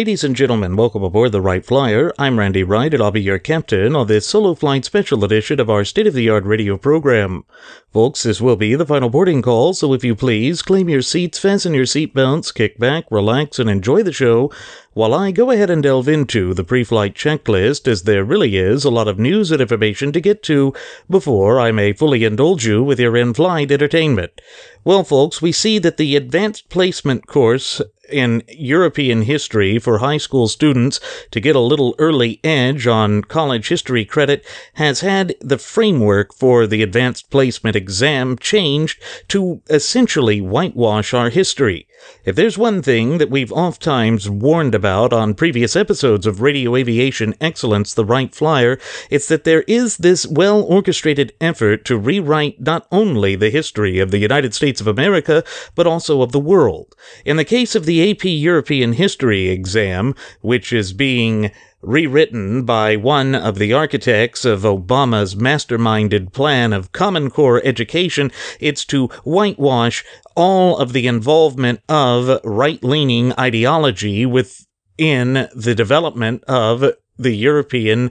Ladies and gentlemen, welcome aboard the Wright Flyer. I'm Randy Wright, and I'll be your captain on this solo flight special edition of our state of the art radio program. Folks, this will be the final boarding call, so if you please, claim your seats, fasten your seatbelts, kick back, relax, and enjoy the show while I go ahead and delve into the pre flight checklist, as there really is a lot of news and information to get to before I may fully indulge you with your in flight entertainment. Well, folks, we see that the advanced placement course in European history for high school students to get a little early edge on college history credit has had the framework for the advanced placement exam changed to essentially whitewash our history. If there's one thing that we've oft times warned about on previous episodes of Radio Aviation Excellence, the Right Flyer, it's that there is this well orchestrated effort to rewrite not only the history of the United States of America, but also of the world. In the case of the AP European History exam, which is being rewritten by one of the architects of Obama's masterminded plan of Common Core education, it's to whitewash all of the involvement of right leaning ideology within the development of the European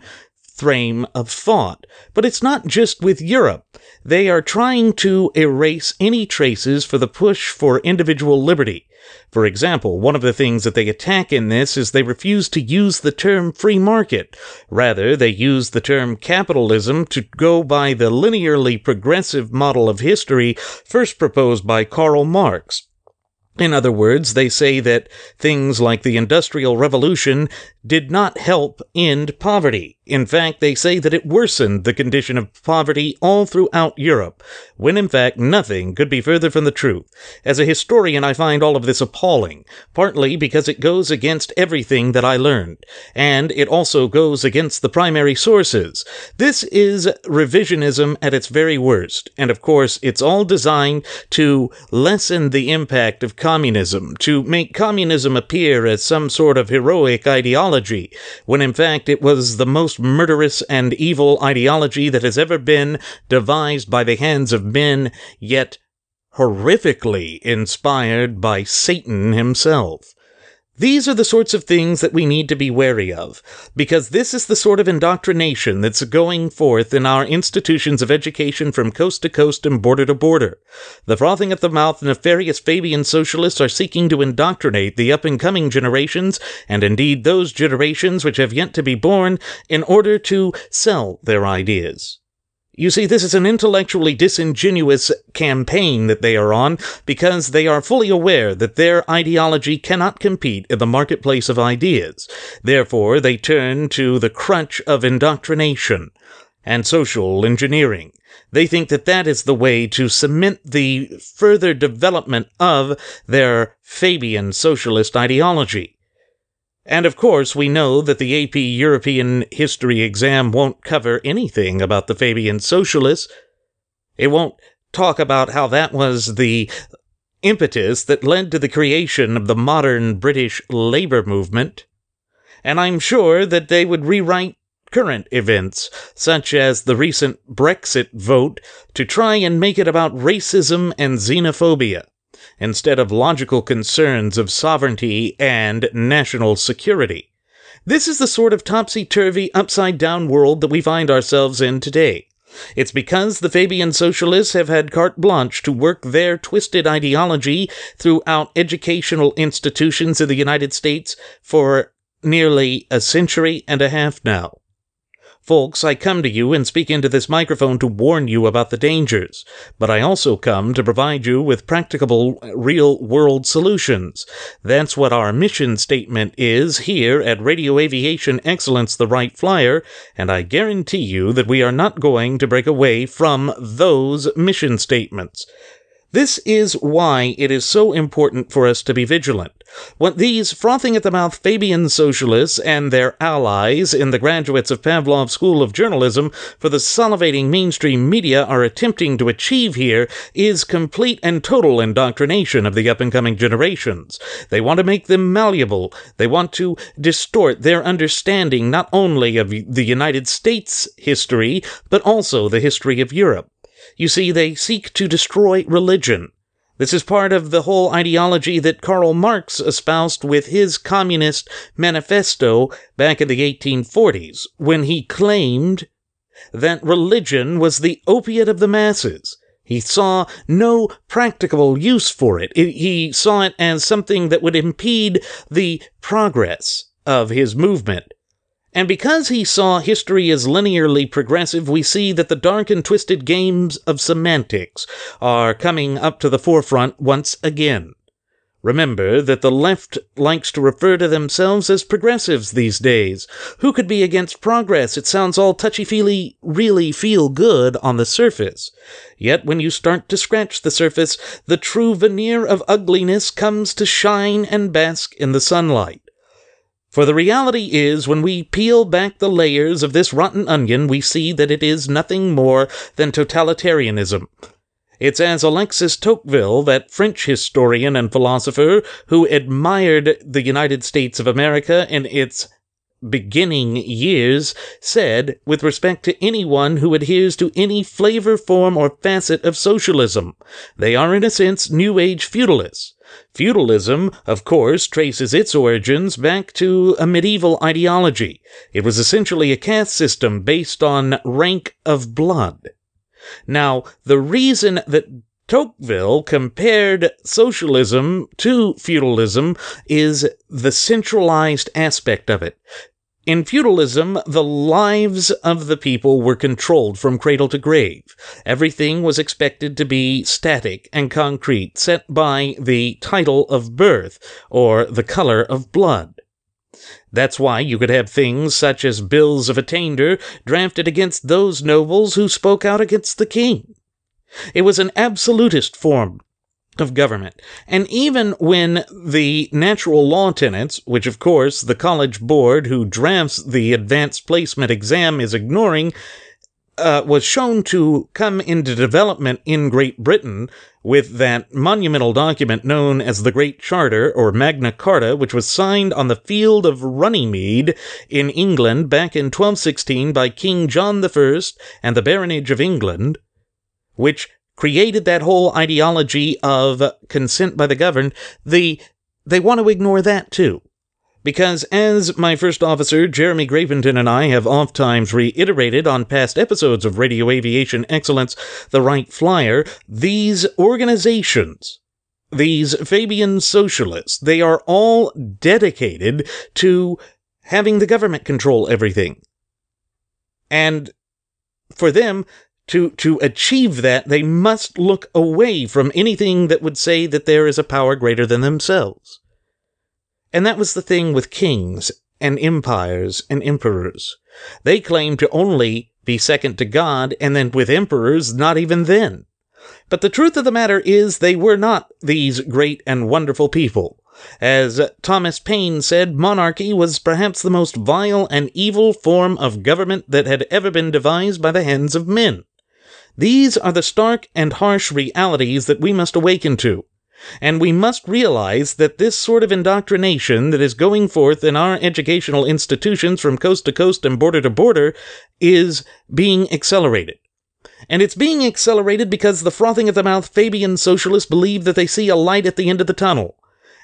frame of thought. But it's not just with Europe. They are trying to erase any traces for the push for individual liberty. For example, one of the things that they attack in this is they refuse to use the term free market. Rather, they use the term capitalism to go by the linearly progressive model of history first proposed by Karl Marx. In other words, they say that things like the Industrial Revolution did not help end poverty. In fact, they say that it worsened the condition of poverty all throughout Europe, when in fact nothing could be further from the truth. As a historian, I find all of this appalling, partly because it goes against everything that I learned, and it also goes against the primary sources. This is revisionism at its very worst, and of course, it's all designed to lessen the impact of communism, to make communism appear as some sort of heroic ideology ideology, when in fact it was the most murderous and evil ideology that has ever been devised by the hands of men, yet horrifically inspired by Satan himself. These are the sorts of things that we need to be wary of, because this is the sort of indoctrination that's going forth in our institutions of education from coast to coast and border to border. The frothing at the mouth nefarious Fabian socialists are seeking to indoctrinate the up and coming generations, and indeed those generations which have yet to be born, in order to sell their ideas. You see, this is an intellectually disingenuous campaign that they are on because they are fully aware that their ideology cannot compete in the marketplace of ideas. Therefore, they turn to the crutch of indoctrination and social engineering. They think that that is the way to cement the further development of their Fabian socialist ideology. And of course, we know that the AP European History exam won't cover anything about the Fabian Socialists. It won't talk about how that was the impetus that led to the creation of the modern British labor movement. And I'm sure that they would rewrite current events, such as the recent Brexit vote, to try and make it about racism and xenophobia instead of logical concerns of sovereignty and national security. This is the sort of topsy turvy, upside down world that we find ourselves in today. It's because the Fabian socialists have had carte blanche to work their twisted ideology throughout educational institutions in the United States for nearly a century and a half now. Folks, I come to you and speak into this microphone to warn you about the dangers, but I also come to provide you with practicable, uh, real world solutions. That's what our mission statement is here at Radio Aviation Excellence The Right Flyer, and I guarantee you that we are not going to break away from those mission statements. This is why it is so important for us to be vigilant. When these frothing at the mouth Fabian socialists and their allies in the graduates of Pavlov School of Journalism for the salivating mainstream media are attempting to achieve here is complete and total indoctrination of the up and coming generations. They want to make them malleable. They want to distort their understanding not only of the United States history, but also the history of Europe. You see, they seek to destroy religion. This is part of the whole ideology that Karl Marx espoused with his Communist Manifesto back in the 1840s, when he claimed that religion was the opiate of the masses. He saw no practical use for it. it. He saw it as something that would impede the progress of his movement. And because he saw history as linearly progressive, we see that the dark and twisted games of semantics are coming up to the forefront once again. Remember that the left likes to refer to themselves as progressives these days. Who could be against progress? It sounds all touchy feely, really feel good on the surface. Yet when you start to scratch the surface, the true veneer of ugliness comes to shine and bask in the sunlight. For the reality is, when we peel back the layers of this rotten onion, we see that it is nothing more than totalitarianism. It's as Alexis Tocqueville, that French historian and philosopher who admired the United States of America in its beginning years, said with respect to anyone who adheres to any flavor, form, or facet of socialism. They are, in a sense, New Age feudalists. Feudalism, of course, traces its origins back to a medieval ideology. It was essentially a caste system based on rank of blood. Now, the reason that Tocqueville compared socialism to feudalism is the centralized aspect of it. In feudalism, the lives of the people were controlled from cradle to grave. Everything was expected to be static and concrete, set by the title of birth or the color of blood. That's why you could have things such as bills of attainder drafted against those nobles who spoke out against the king. It was an absolutist form of government. And even when the natural law tenants, which of course the College Board who drafts the advanced placement exam is ignoring, uh, was shown to come into development in Great Britain with that monumental document known as the Great Charter or Magna Carta, which was signed on the field of Runnymede in England back in 1216 by King John I and the Baronage of England, which created that whole ideology of consent by the governed, the they want to ignore that too. Because, as my first officer, Jeremy Graventon, and I have oft times reiterated on past episodes of Radio Aviation Excellence, The Right Flyer, these organizations, these Fabian socialists, they are all dedicated to having the government control everything. And for them, to, to achieve that, they must look away from anything that would say that there is a power greater than themselves. And that was the thing with kings and empires and emperors. They claimed to only be second to God, and then with emperors, not even then. But the truth of the matter is, they were not these great and wonderful people. As Thomas Paine said, monarchy was perhaps the most vile and evil form of government that had ever been devised by the hands of men. These are the stark and harsh realities that we must awaken to. And we must realize that this sort of indoctrination that is going forth in our educational institutions from coast to coast and border to border is being accelerated. And it's being accelerated because the frothing at the mouth Fabian socialists believe that they see a light at the end of the tunnel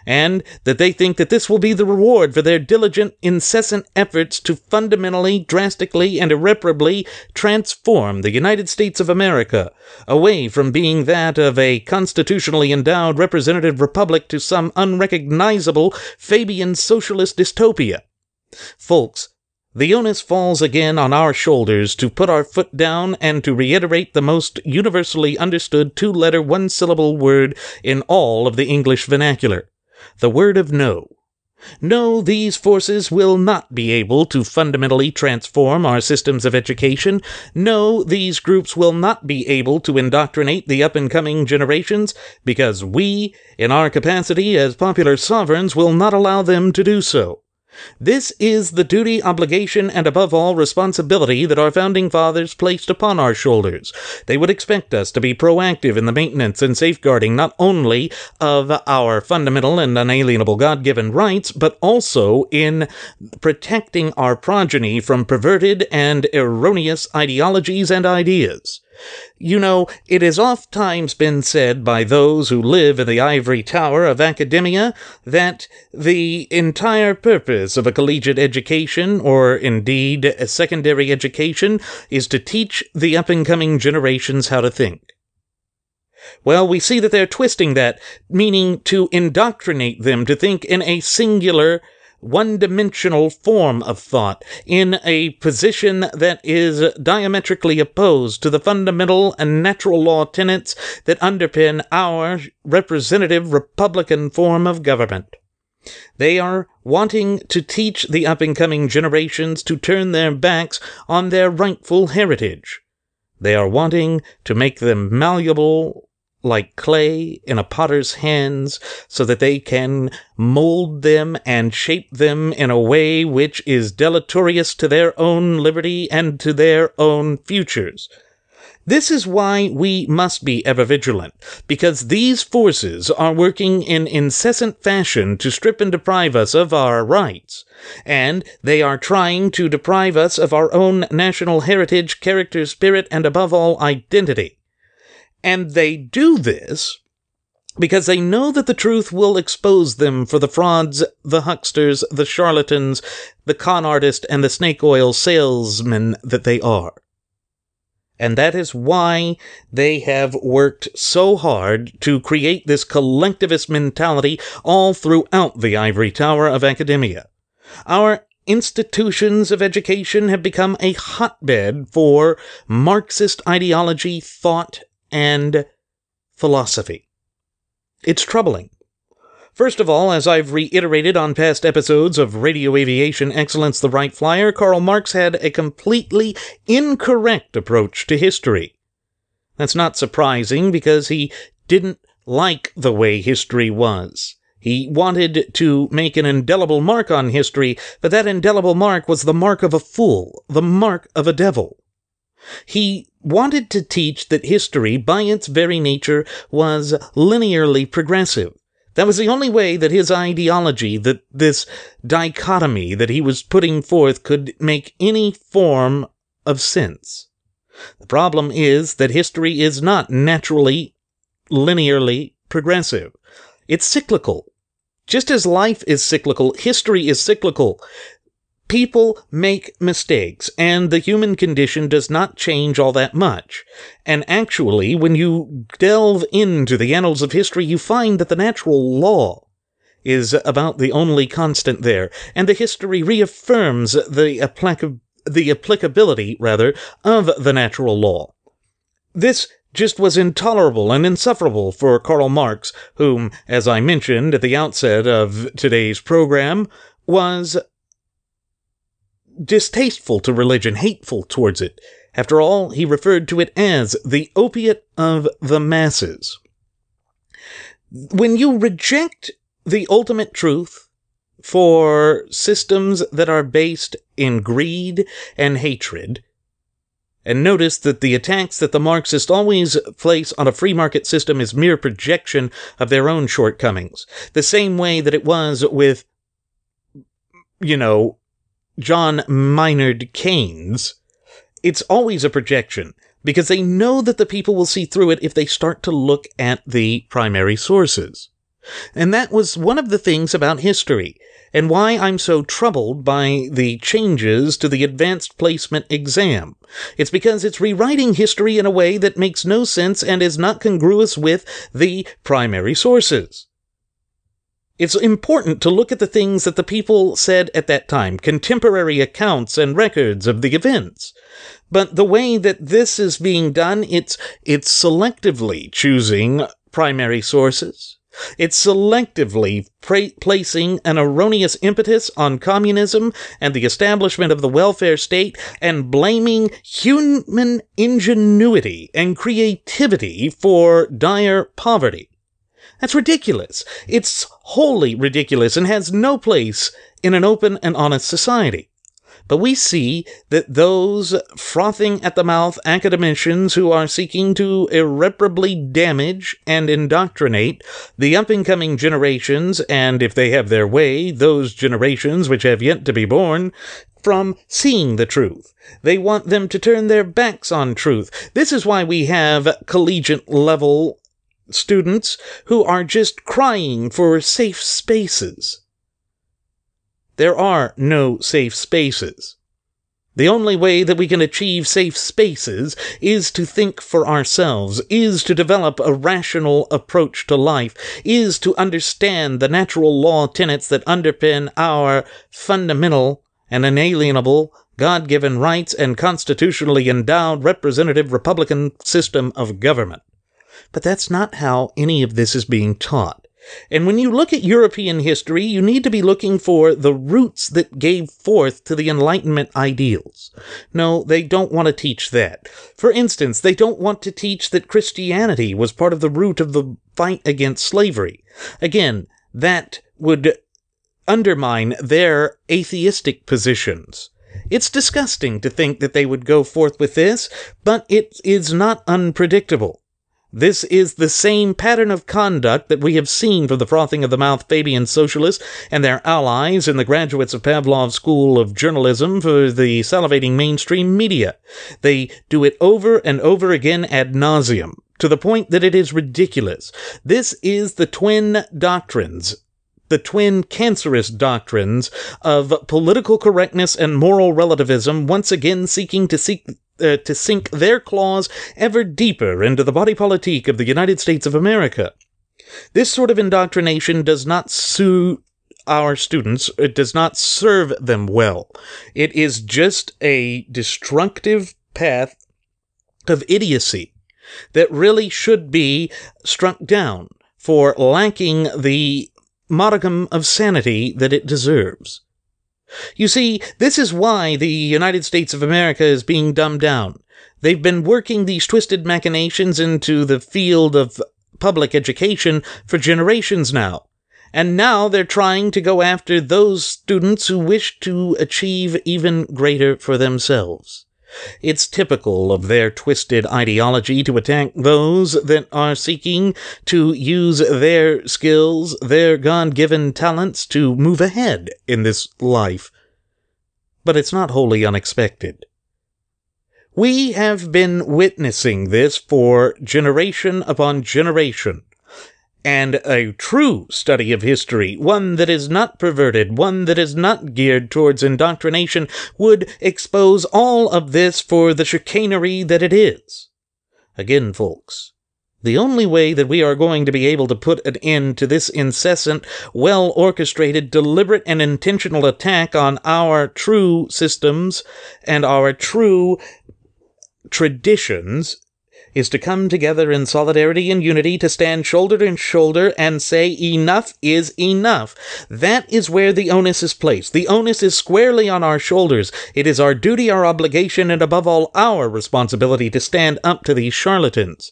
and that they think that this will be the reward for their diligent, incessant efforts to fundamentally, drastically, and irreparably transform the United States of America away from being that of a constitutionally endowed representative republic to some unrecognizable Fabian socialist dystopia. Folks, the onus falls again on our shoulders to put our foot down and to reiterate the most universally understood two letter, one syllable word in all of the English vernacular the word of no. No, these forces will not be able to fundamentally transform our systems of education. No, these groups will not be able to indoctrinate the up and coming generations because we, in our capacity as popular sovereigns, will not allow them to do so. This is the duty, obligation, and above all, responsibility that our founding fathers placed upon our shoulders. They would expect us to be proactive in the maintenance and safeguarding not only of our fundamental and unalienable God given rights, but also in protecting our progeny from perverted and erroneous ideologies and ideas. You know, it has oft times been said by those who live in the ivory tower of academia that the entire purpose of a collegiate education, or indeed a secondary education, is to teach the up and coming generations how to think. Well, we see that they're twisting that, meaning to indoctrinate them to think in a singular, one dimensional form of thought in a position that is diametrically opposed to the fundamental and natural law tenets that underpin our representative republican form of government. They are wanting to teach the up and coming generations to turn their backs on their rightful heritage. They are wanting to make them malleable like clay in a potter's hands so that they can mold them and shape them in a way which is deleterious to their own liberty and to their own futures. This is why we must be ever vigilant, because these forces are working in incessant fashion to strip and deprive us of our rights, and they are trying to deprive us of our own national heritage, character, spirit, and above all, identity. And they do this because they know that the truth will expose them for the frauds, the hucksters, the charlatans, the con artist, and the snake oil salesmen that they are. And that is why they have worked so hard to create this collectivist mentality all throughout the ivory tower of academia. Our institutions of education have become a hotbed for Marxist ideology, thought, and philosophy. It's troubling. First of all, as I've reiterated on past episodes of Radio Aviation Excellence the Right Flyer, Karl Marx had a completely incorrect approach to history. That's not surprising because he didn't like the way history was. He wanted to make an indelible mark on history, but that indelible mark was the mark of a fool, the mark of a devil. He wanted to teach that history, by its very nature, was linearly progressive. That was the only way that his ideology, that this dichotomy that he was putting forth, could make any form of sense. The problem is that history is not naturally, linearly progressive. It's cyclical. Just as life is cyclical, history is cyclical. People make mistakes, and the human condition does not change all that much. And actually, when you delve into the annals of history, you find that the natural law is about the only constant there, and the history reaffirms the, applica- the applicability, rather, of the natural law. This just was intolerable and insufferable for Karl Marx, whom, as I mentioned at the outset of today's program, was distasteful to religion, hateful towards it. After all, he referred to it as the opiate of the masses. When you reject the ultimate truth for systems that are based in greed and hatred, and notice that the attacks that the Marxists always place on a free market system is mere projection of their own shortcomings. The same way that it was with, you know, John Minard Keynes, it's always a projection because they know that the people will see through it if they start to look at the primary sources. And that was one of the things about history, and why I'm so troubled by the changes to the advanced placement exam. It's because it's rewriting history in a way that makes no sense and is not congruous with the primary sources. It's important to look at the things that the people said at that time, contemporary accounts and records of the events. But the way that this is being done, it's, it's selectively choosing primary sources. It's selectively pra- placing an erroneous impetus on communism and the establishment of the welfare state and blaming human ingenuity and creativity for dire poverty. That's ridiculous. It's wholly ridiculous and has no place in an open and honest society. But we see that those frothing at the mouth academicians who are seeking to irreparably damage and indoctrinate the up and coming generations, and if they have their way, those generations which have yet to be born, from seeing the truth. They want them to turn their backs on truth. This is why we have collegiate level students who are just crying for safe spaces. There are no safe spaces. The only way that we can achieve safe spaces is to think for ourselves, is to develop a rational approach to life, is to understand the natural law tenets that underpin our fundamental and inalienable God given rights and constitutionally endowed representative republican system of government. But that's not how any of this is being taught. And when you look at European history, you need to be looking for the roots that gave forth to the Enlightenment ideals. No, they don't want to teach that. For instance, they don't want to teach that Christianity was part of the root of the fight against slavery. Again, that would undermine their atheistic positions. It's disgusting to think that they would go forth with this, but it is not unpredictable. This is the same pattern of conduct that we have seen from the frothing of the mouth Fabian socialists and their allies and the graduates of Pavlov School of Journalism for the salivating mainstream media. They do it over and over again ad nauseum. To the point that it is ridiculous. This is the twin doctrines the twin cancerous doctrines of political correctness and moral relativism, once again seeking to seek uh, to sink their claws ever deeper into the body politic of the United States of America. This sort of indoctrination does not suit our students, it does not serve them well. It is just a destructive path of idiocy that really should be struck down for lacking the modicum of sanity that it deserves. You see, this is why the United States of America is being dumbed down. They've been working these twisted machinations into the field of public education for generations now. And now they're trying to go after those students who wish to achieve even greater for themselves. It's typical of their twisted ideology to attack those that are seeking to use their skills, their God given talents to move ahead in this life. But it's not wholly unexpected. We have been witnessing this for generation upon generation and a true study of history, one that is not perverted, one that is not geared towards indoctrination, would expose all of this for the chicanery that it is. Again, folks, the only way that we are going to be able to put an end to this incessant, well orchestrated, deliberate, and intentional attack on our true systems and our true traditions is to come together in solidarity and unity to stand shoulder to shoulder and say, enough is enough. That is where the onus is placed. The onus is squarely on our shoulders. It is our duty, our obligation, and above all, our responsibility to stand up to these charlatans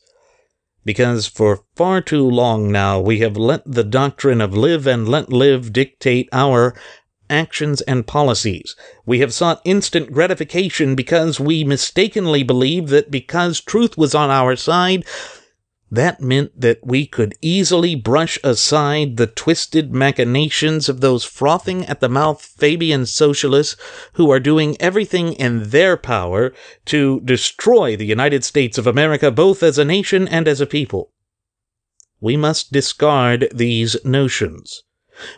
because for far too long now we have let the doctrine of live and let live dictate our actions and policies. We have sought instant gratification because we mistakenly believed that because truth was on our side, that meant that we could easily brush aside the twisted machinations of those frothing at the mouth Fabian socialists who are doing everything in their power to destroy the United States of America both as a nation and as a people. We must discard these notions.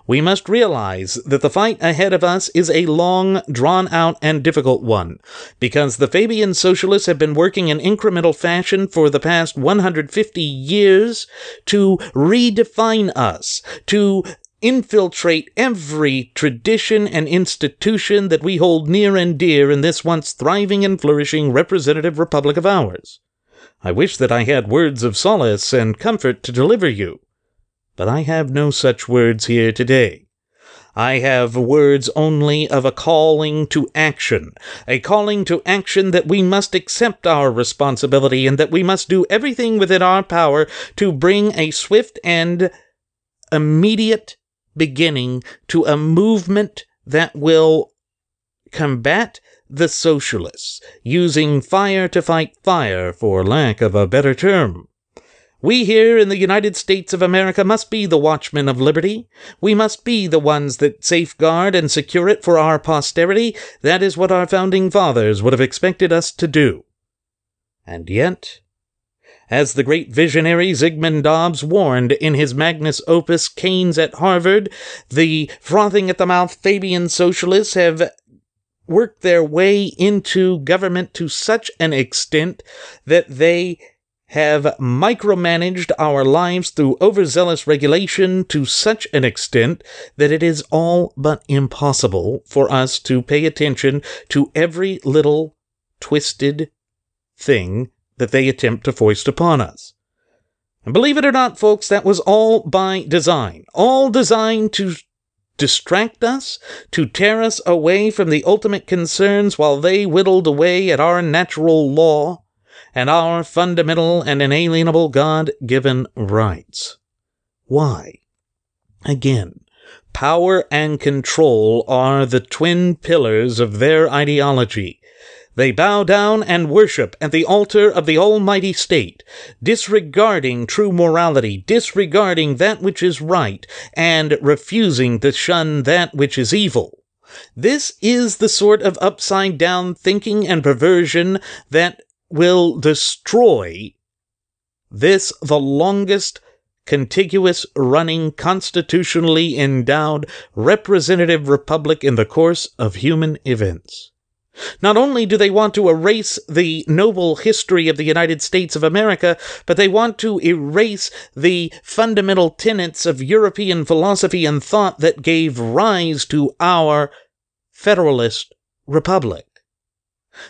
We must realize that the fight ahead of us is a long, drawn out, and difficult one, because the Fabian socialists have been working in incremental fashion for the past 150 years to redefine us, to infiltrate every tradition and institution that we hold near and dear in this once thriving and flourishing representative republic of ours. I wish that I had words of solace and comfort to deliver you. But I have no such words here today. I have words only of a calling to action, a calling to action that we must accept our responsibility and that we must do everything within our power to bring a swift and immediate beginning to a movement that will combat the socialists, using fire to fight fire, for lack of a better term. We here in the United States of America must be the watchmen of liberty. We must be the ones that safeguard and secure it for our posterity. That is what our founding fathers would have expected us to do. And yet, as the great visionary Zygmunt Dobbs warned in his magnus opus Keynes at Harvard, the frothing at the mouth Fabian socialists have worked their way into government to such an extent that they have micromanaged our lives through overzealous regulation to such an extent that it is all but impossible for us to pay attention to every little twisted thing that they attempt to foist upon us. And believe it or not, folks, that was all by design, all designed to distract us, to tear us away from the ultimate concerns while they whittled away at our natural law and our fundamental and inalienable God given rights. Why? Again, power and control are the twin pillars of their ideology. They bow down and worship at the altar of the Almighty State, disregarding true morality, disregarding that which is right, and refusing to shun that which is evil. This is the sort of upside down thinking and perversion that will destroy this, the longest contiguous running constitutionally endowed representative republic in the course of human events. Not only do they want to erase the noble history of the United States of America, but they want to erase the fundamental tenets of European philosophy and thought that gave rise to our Federalist Republic.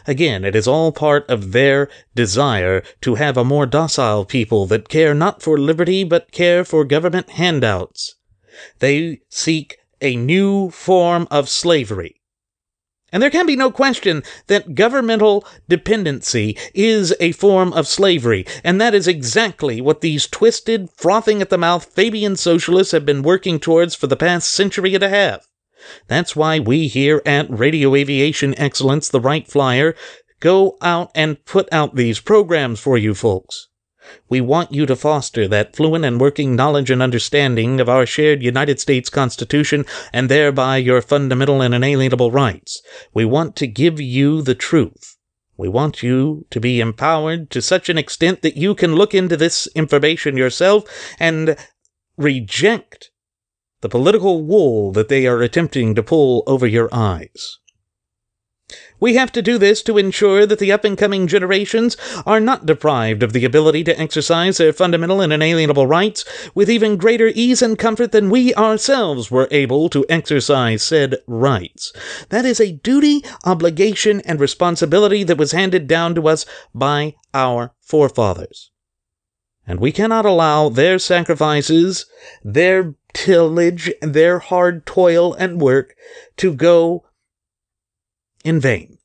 Again, it is all part of their desire to have a more docile people that care not for liberty but care for government handouts. They seek a new form of slavery. And there can be no question that governmental dependency is a form of slavery, and that is exactly what these twisted, frothing at the mouth Fabian socialists have been working towards for the past century and a half. That's why we here at Radio Aviation Excellence, the Wright Flyer, go out and put out these programs for you folks. We want you to foster that fluent and working knowledge and understanding of our shared United States Constitution and thereby your fundamental and inalienable rights. We want to give you the truth. We want you to be empowered to such an extent that you can look into this information yourself and reject the political wool that they are attempting to pull over your eyes. We have to do this to ensure that the up and coming generations are not deprived of the ability to exercise their fundamental and inalienable rights with even greater ease and comfort than we ourselves were able to exercise said rights. That is a duty, obligation, and responsibility that was handed down to us by our forefathers. And we cannot allow their sacrifices, their tillage, their hard toil and work to go in vain.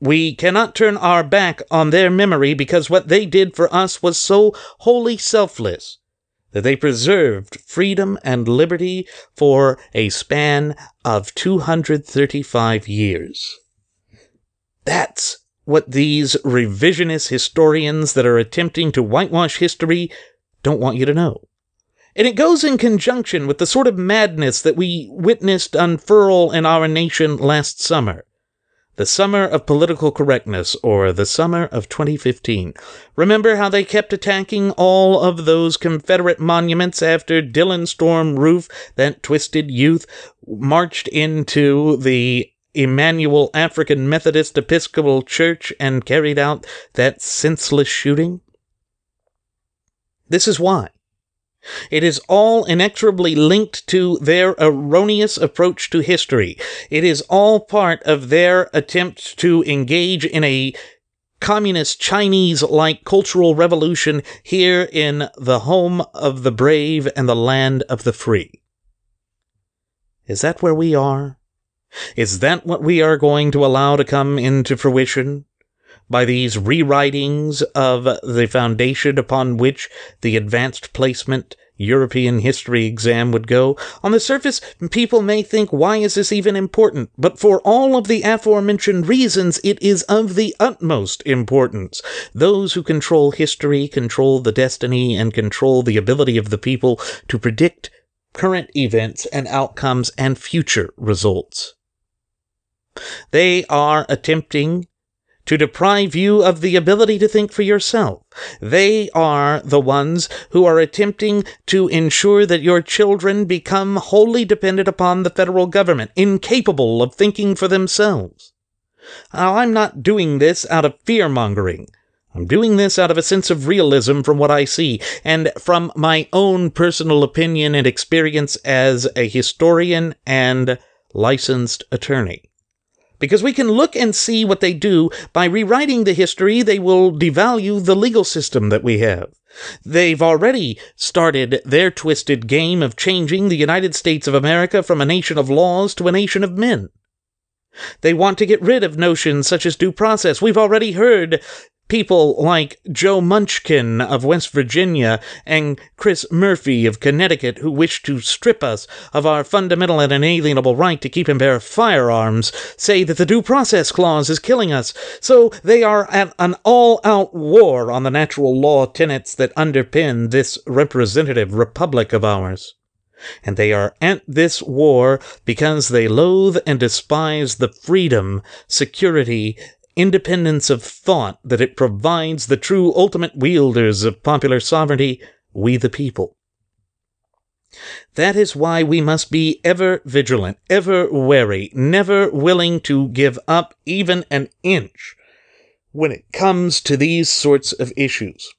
We cannot turn our back on their memory because what they did for us was so wholly selfless that they preserved freedom and liberty for a span of 235 years. That's what these revisionist historians that are attempting to whitewash history don't want you to know and it goes in conjunction with the sort of madness that we witnessed unfurl in our nation last summer. The summer of political correctness, or the summer of 2015. Remember how they kept attacking all of those Confederate monuments after Dylan Storm Roof, that twisted youth, marched into the Emmanuel African Methodist Episcopal Church and carried out that senseless shooting? This is why. It is all inexorably linked to their erroneous approach to history. It is all part of their attempt to engage in a communist Chinese like cultural revolution here in the home of the brave and the land of the free. Is that where we are? Is that what we are going to allow to come into fruition? by these rewritings of the foundation upon which the advanced placement European history exam would go. On the surface, people may think, why is this even important? But for all of the aforementioned reasons, it is of the utmost importance. Those who control history control the destiny and control the ability of the people to predict current events and outcomes and future results. They are attempting to deprive you of the ability to think for yourself. They are the ones who are attempting to ensure that your children become wholly dependent upon the federal government, incapable of thinking for themselves. Now, I'm not doing this out of fear mongering. I'm doing this out of a sense of realism from what I see and from my own personal opinion and experience as a historian and licensed attorney because we can look and see what they do. By rewriting the history, they will devalue the legal system that we have. They've already started their twisted game of changing the United States of America from a nation of laws to a nation of men. They want to get rid of notions such as due process. We've already heard people like Joe Munchkin of West Virginia and Chris Murphy of Connecticut who wish to strip us of our fundamental and inalienable right to keep and bear firearms say that the Due Process Clause is killing us, so they are at an all out war on the natural law tenets that underpin this representative republic of ours and they are at this war because they loathe and despise the freedom, security, independence of thought that it provides the true ultimate wielders of popular sovereignty, we the people. That is why we must be ever vigilant, ever wary, never willing to give up even an inch when it comes to these sorts of issues.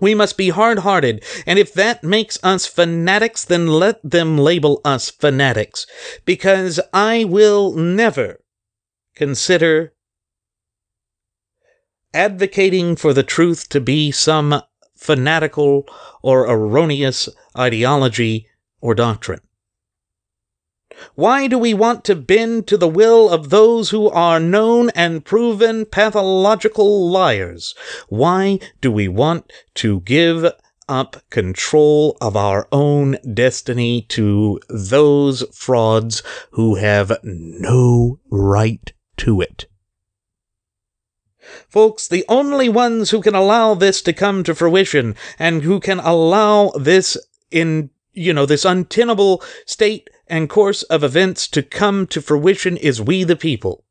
We must be hard hearted, and if that makes us fanatics, then let them label us fanatics, because I will never consider advocating for the truth to be some fanatical or erroneous ideology or doctrine. Why do we want to bend to the will of those who are known and proven pathological liars? Why do we want to give up control of our own destiny to those frauds who have no right to it? Folks, the only ones who can allow this to come to fruition and who can allow this in, you know, this untenable state and course of events to come to fruition is we the people.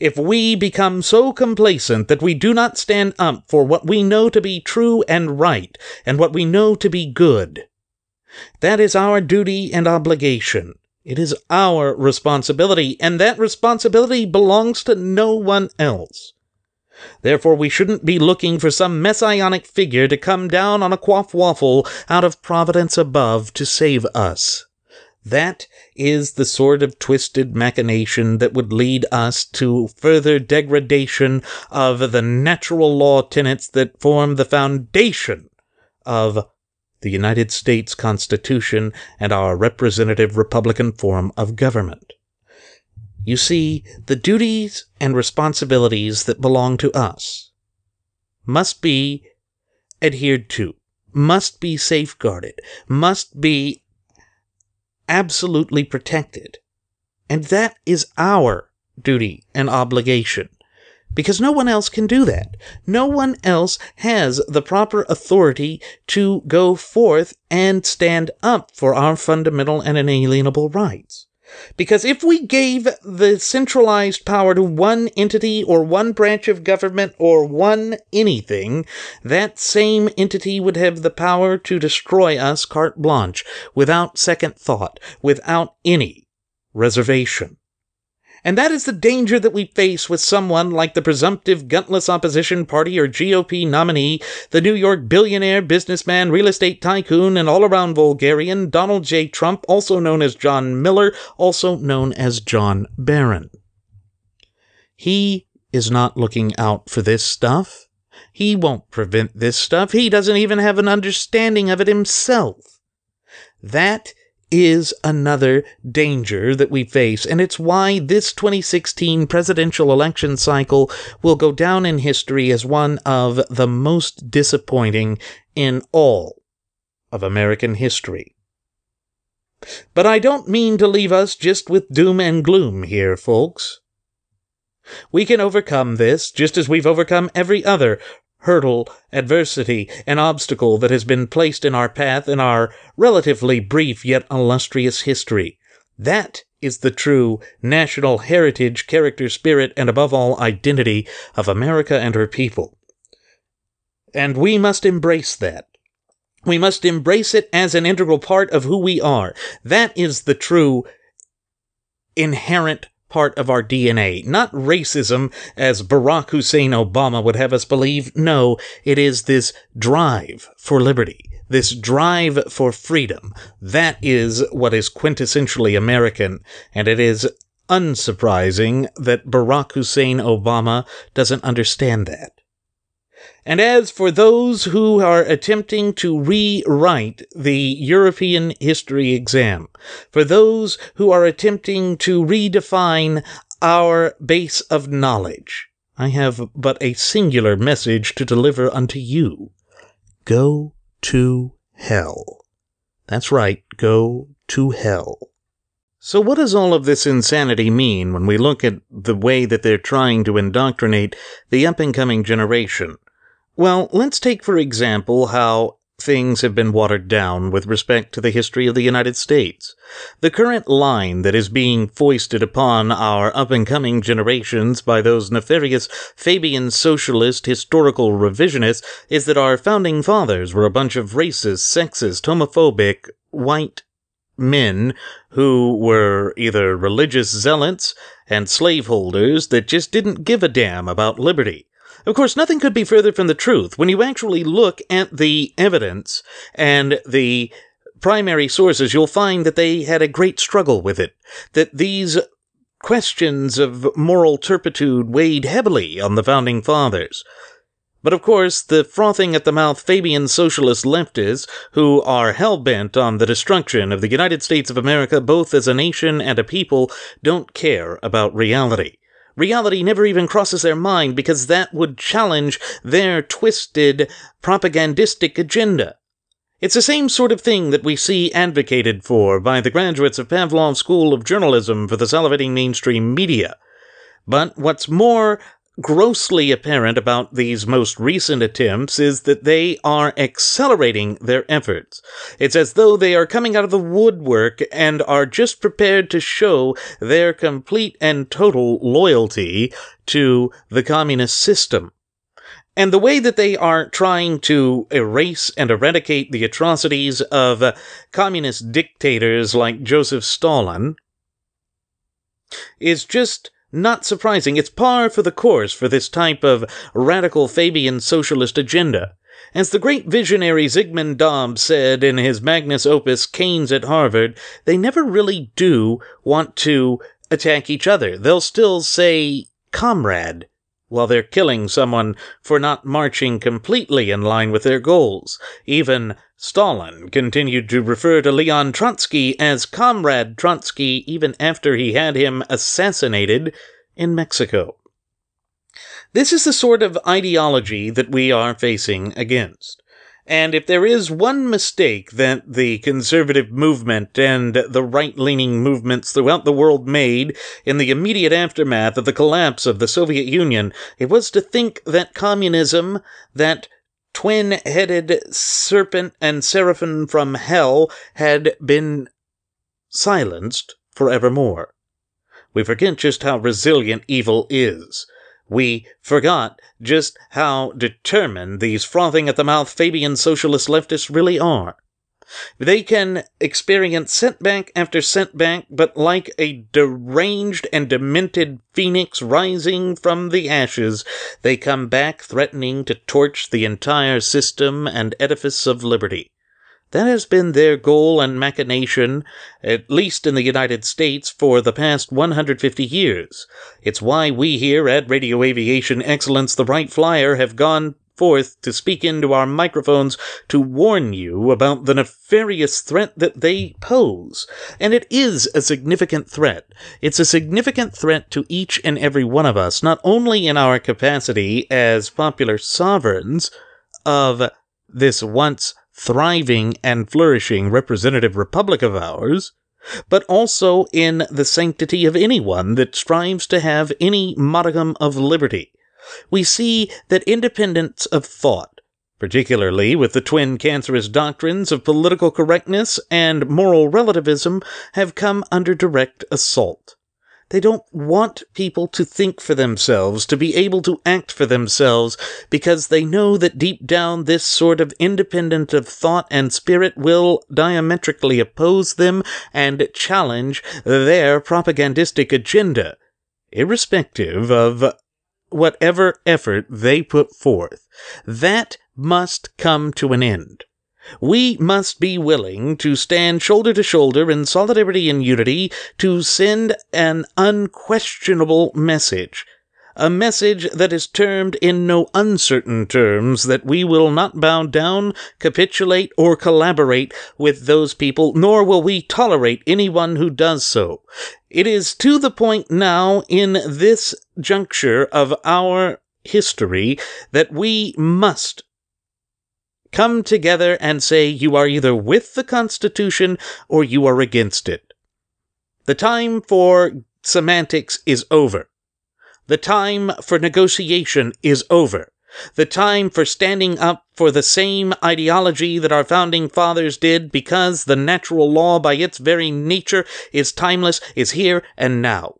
If we become so complacent that we do not stand up for what we know to be true and right, and what we know to be good, that is our duty and obligation. It is our responsibility, and that responsibility belongs to no one else. Therefore, we shouldn't be looking for some messianic figure to come down on a quaff waffle out of providence above to save us. That is the sort of twisted machination that would lead us to further degradation of the natural law tenets that form the foundation of the United States Constitution and our representative Republican form of government you see, the duties and responsibilities that belong to us must be adhered to, must be safeguarded, must be absolutely protected. And that is our duty and obligation. Because no one else can do that. No one else has the proper authority to go forth and stand up for our fundamental and inalienable rights. Because if we gave the centralized power to one entity or one branch of government or one anything, that same entity would have the power to destroy us carte blanche without second thought, without any reservation. And that is the danger that we face with someone like the presumptive guntless opposition party or GOP nominee, the New York billionaire, businessman, real estate tycoon, and all around vulgarian Donald J. Trump, also known as John Miller, also known as John Barron. He is not looking out for this stuff. He won't prevent this stuff. He doesn't even have an understanding of it himself. That is another danger that we face, and it's why this 2016 presidential election cycle will go down in history as one of the most disappointing in all of American history. But I don't mean to leave us just with doom and gloom here, folks. We can overcome this just as we've overcome every other hurdle, adversity, an obstacle that has been placed in our path in our relatively brief yet illustrious history. That is the true national heritage, character, spirit, and above all, identity of America and her people. And we must embrace that. We must embrace it as an integral part of who we are. That is the true inherent part of our DNA. Not racism, as Barack Hussein Obama would have us believe. No, it is this drive for liberty, this drive for freedom. That is what is quintessentially American, and it is unsurprising that Barack Hussein Obama doesn't understand that. And as for those who are attempting to rewrite the European history exam, for those who are attempting to redefine our base of knowledge, I have but a singular message to deliver unto you. Go to hell. That's right, go to hell. So, what does all of this insanity mean when we look at the way that they're trying to indoctrinate the up and coming generation? Well, let's take, for example, how things have been watered down with respect to the history of the United States. The current line that is being foisted upon our up and coming generations by those nefarious Fabian socialist historical revisionists is that our founding fathers were a bunch of racist, sexist, homophobic, white men who were either religious zealots and slaveholders that just didn't give a damn about liberty. Of course, nothing could be further from the truth. When you actually look at the evidence and the primary sources, you'll find that they had a great struggle with it. That these questions of moral turpitude weighed heavily on the founding fathers. But of course, the frothing at the mouth Fabian socialist leftists, who are hell bent on the destruction of the United States of America both as a nation and a people, don't care about reality. Reality never even crosses their mind because that would challenge their twisted, propagandistic agenda. It's the same sort of thing that we see advocated for by the graduates of Pavlov School of Journalism for the salivating mainstream media. But what's more grossly apparent about these most recent attempts is that they are accelerating their efforts. It's as though they are coming out of the woodwork and are just prepared to show their complete and total loyalty to the communist system. And the way that they are trying to erase and eradicate the atrocities of communist dictators like Joseph Stalin is just not surprising, it's par for the course for this type of radical Fabian socialist agenda. As the great visionary Zygmunt Dobbs said in his magnus opus Keynes at Harvard, they never really do want to attack each other. They'll still say comrade while they're killing someone for not marching completely in line with their goals. Even Stalin continued to refer to Leon Trotsky as Comrade Trotsky even after he had him assassinated in Mexico. This is the sort of ideology that we are facing against. And if there is one mistake that the conservative movement and the right leaning movements throughout the world made in the immediate aftermath of the collapse of the Soviet Union, it was to think that communism, that twin headed serpent and seraphim from hell, had been silenced forevermore. We forget just how resilient evil is. We forgot just how determined these frothing at the mouth Fabian socialist leftists really are. They can experience setback after setback, but like a deranged and demented phoenix rising from the ashes, they come back threatening to torch the entire system and edifice of liberty. That has been their goal and machination, at least in the United States, for the past 150 years. It's why we here at Radio Aviation Excellence The Right Flyer have gone forth to speak into our microphones to warn you about the nefarious threat that they pose. And it is a significant threat. It's a significant threat to each and every one of us, not only in our capacity as popular sovereigns of this once thriving and flourishing representative republic of ours, but also in the sanctity of anyone that strives to have any modicum of liberty. We see that independence of thought, particularly with the twin cancerous doctrines of political correctness and moral relativism, have come under direct assault. They don't want people to think for themselves, to be able to act for themselves, because they know that deep down this sort of independent of thought and spirit will diametrically oppose them and challenge their propagandistic agenda, irrespective of whatever effort they put forth. That must come to an end. We must be willing to stand shoulder to shoulder in solidarity and unity to send an unquestionable message. A message that is termed in no uncertain terms that we will not bow down, capitulate, or collaborate with those people, nor will we tolerate anyone who does so. It is to the point now in this juncture of our history that we must come together and say you are either with the Constitution or you are against it. The time for semantics is over. The time for negotiation is over. The time for standing up for the same ideology that our founding fathers did because the natural law by its very nature is timeless, is here and now.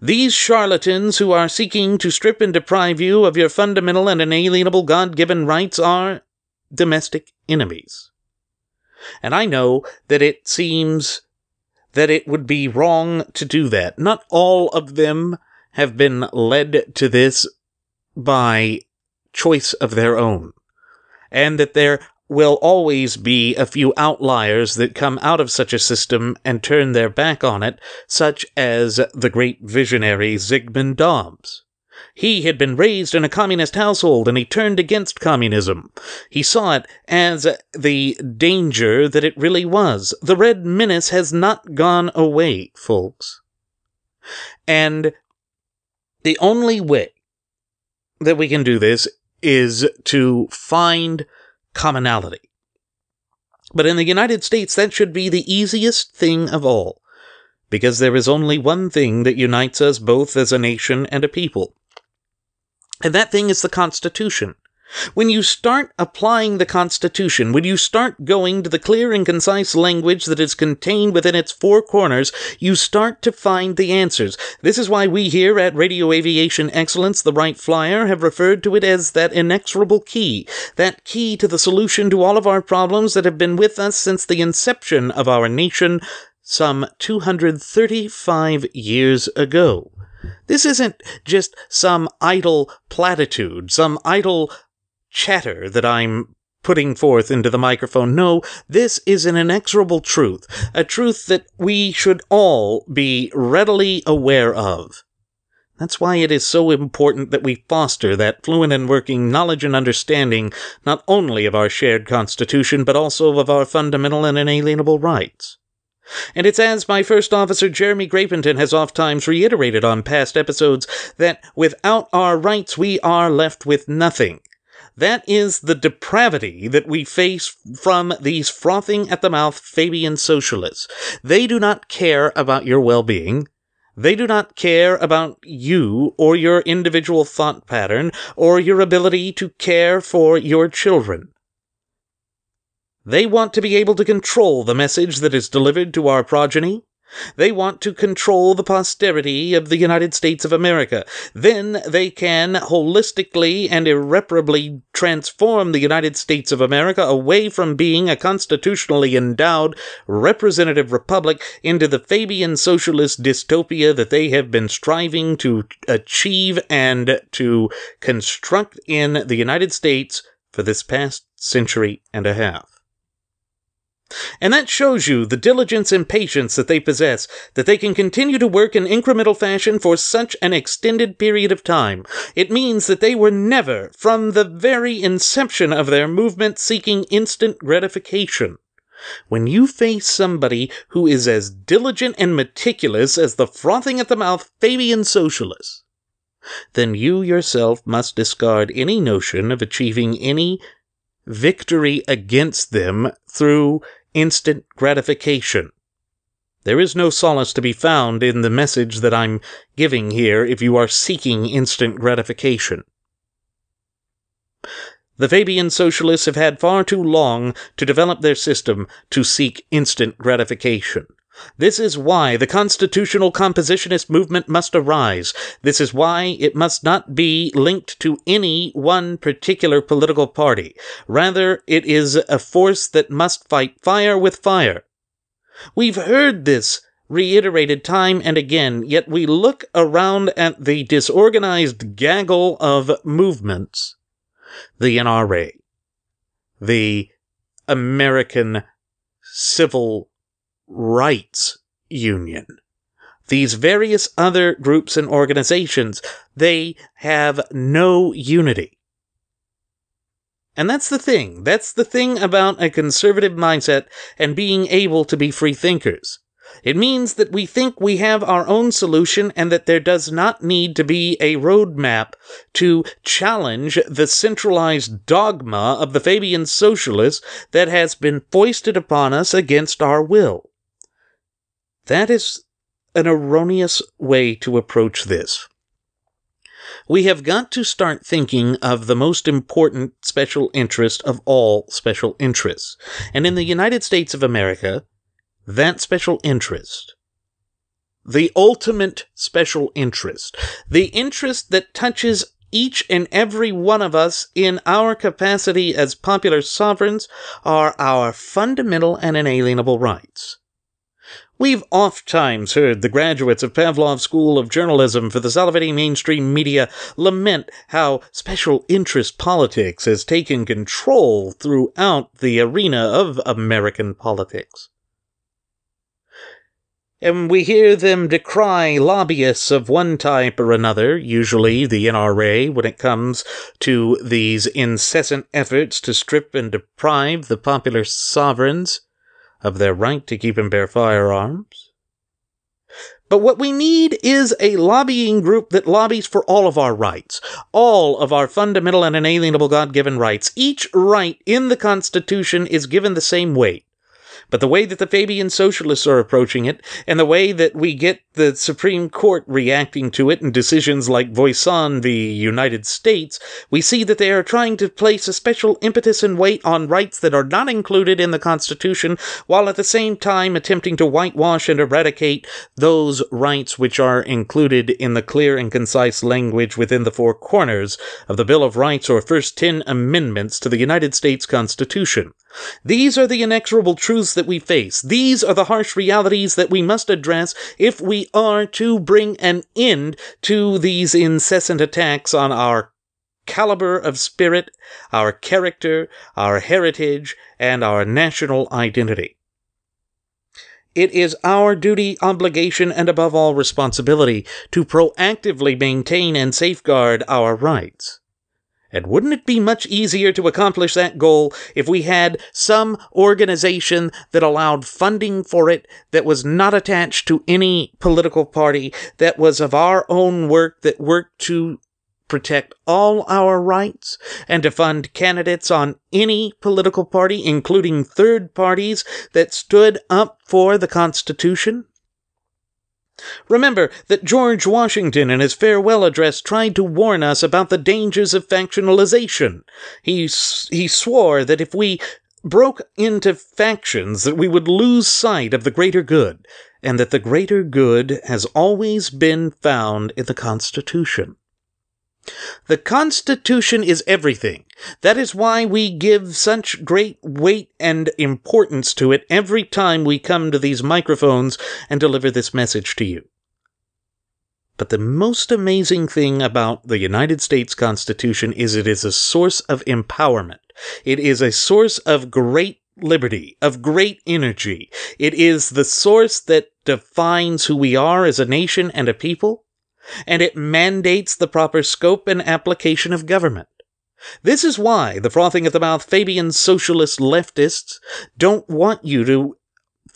These charlatans who are seeking to strip and deprive you of your fundamental and inalienable God given rights are, domestic enemies. And I know that it seems that it would be wrong to do that. Not all of them have been led to this by choice of their own, and that there will always be a few outliers that come out of such a system and turn their back on it, such as the great visionary Zygmunt Dobbs. He had been raised in a communist household and he turned against communism. He saw it as the danger that it really was. The Red Menace has not gone away, folks. And the only way that we can do this is to find commonality. But in the United States, that should be the easiest thing of all, because there is only one thing that unites us both as a nation and a people, and that thing is the Constitution. When you start applying the Constitution, when you start going to the clear and concise language that is contained within its four corners, you start to find the answers. This is why we here at Radio Aviation Excellence, the Right Flyer, have referred to it as that inexorable key, that key to the solution to all of our problems that have been with us since the inception of our nation some 235 years ago. This isn't just some idle platitude, some idle chatter that I'm putting forth into the microphone. No, this is an inexorable truth, a truth that we should all be readily aware of. That's why it is so important that we foster that fluent and working knowledge and understanding not only of our shared constitution, but also of our fundamental and inalienable rights. And it's as my first officer Jeremy Grapenton has oft times reiterated on past episodes that without our rights we are left with nothing. That is the depravity that we face from these frothing at the mouth Fabian socialists. They do not care about your well being. They do not care about you or your individual thought pattern or your ability to care for your children. They want to be able to control the message that is delivered to our progeny. They want to control the posterity of the United States of America. Then they can holistically and irreparably transform the United States of America away from being a constitutionally endowed representative republic into the Fabian socialist dystopia that they have been striving to achieve and to construct in the United States for this past century and a half. And that shows you the diligence and patience that they possess, that they can continue to work in incremental fashion for such an extended period of time. It means that they were never, from the very inception of their movement, seeking instant gratification. When you face somebody who is as diligent and meticulous as the frothing at the mouth Fabian socialist, then you yourself must discard any notion of achieving any victory against them through instant gratification. There is no solace to be found in the message that I'm giving here if you are seeking instant gratification. The Fabian socialists have had far too long to develop their system to seek instant gratification. This is why the constitutional compositionist movement must arise. This is why it must not be linked to any one particular political party. Rather, it is a force that must fight fire with fire. We've heard this reiterated time and again, yet we look around at the disorganized gaggle of movements the NRA, the American Civil rights union. These various other groups and organizations, they have no unity. And that's the thing. That's the thing about a conservative mindset and being able to be free thinkers. It means that we think we have our own solution and that there does not need to be a roadmap to challenge the centralized dogma of the Fabian socialists that has been foisted upon us against our will. That is an erroneous way to approach this. We have got to start thinking of the most important special interest of all special interests. And in the United States of America, that special interest, the ultimate special interest, the interest that touches each and every one of us in our capacity as popular sovereigns, are our fundamental and inalienable rights. We've oft times heard the graduates of Pavlov School of Journalism for the salivating mainstream media lament how special interest politics has taken control throughout the arena of American politics. And we hear them decry lobbyists of one type or another, usually the NRA, when it comes to these incessant efforts to strip and deprive the popular sovereigns of their right to keep and bear firearms. But what we need is a lobbying group that lobbies for all of our rights, all of our fundamental and inalienable God given rights. Each right in the Constitution is given the same weight. But the way that the Fabian socialists are approaching it, and the way that we get the Supreme Court reacting to it in decisions like Voisin v. United States, we see that they are trying to place a special impetus and weight on rights that are not included in the Constitution, while at the same time attempting to whitewash and eradicate those rights which are included in the clear and concise language within the four corners of the Bill of Rights or First Ten Amendments to the United States Constitution. These are the inexorable truths that we face. These are the harsh realities that we must address if we are to bring an end to these incessant attacks on our caliber of spirit, our character, our heritage, and our national identity. It is our duty, obligation, and above all responsibility to proactively maintain and safeguard our rights. And wouldn't it be much easier to accomplish that goal if we had some organization that allowed funding for it that was not attached to any political party, that was of our own work, that worked to protect all our rights and to fund candidates on any political party, including third parties, that stood up for the Constitution? Remember that George Washington in his farewell address tried to warn us about the dangers of factionalization. He, he swore that if we broke into factions that we would lose sight of the greater good, and that the greater good has always been found in the Constitution. The Constitution is everything. That is why we give such great weight and importance to it every time we come to these microphones and deliver this message to you. But the most amazing thing about the United States Constitution is it is a source of empowerment. It is a source of great liberty, of great energy. It is the source that defines who we are as a nation and a people and it mandates the proper scope and application of government. This is why the frothing at the mouth Fabian socialist leftists don't want you to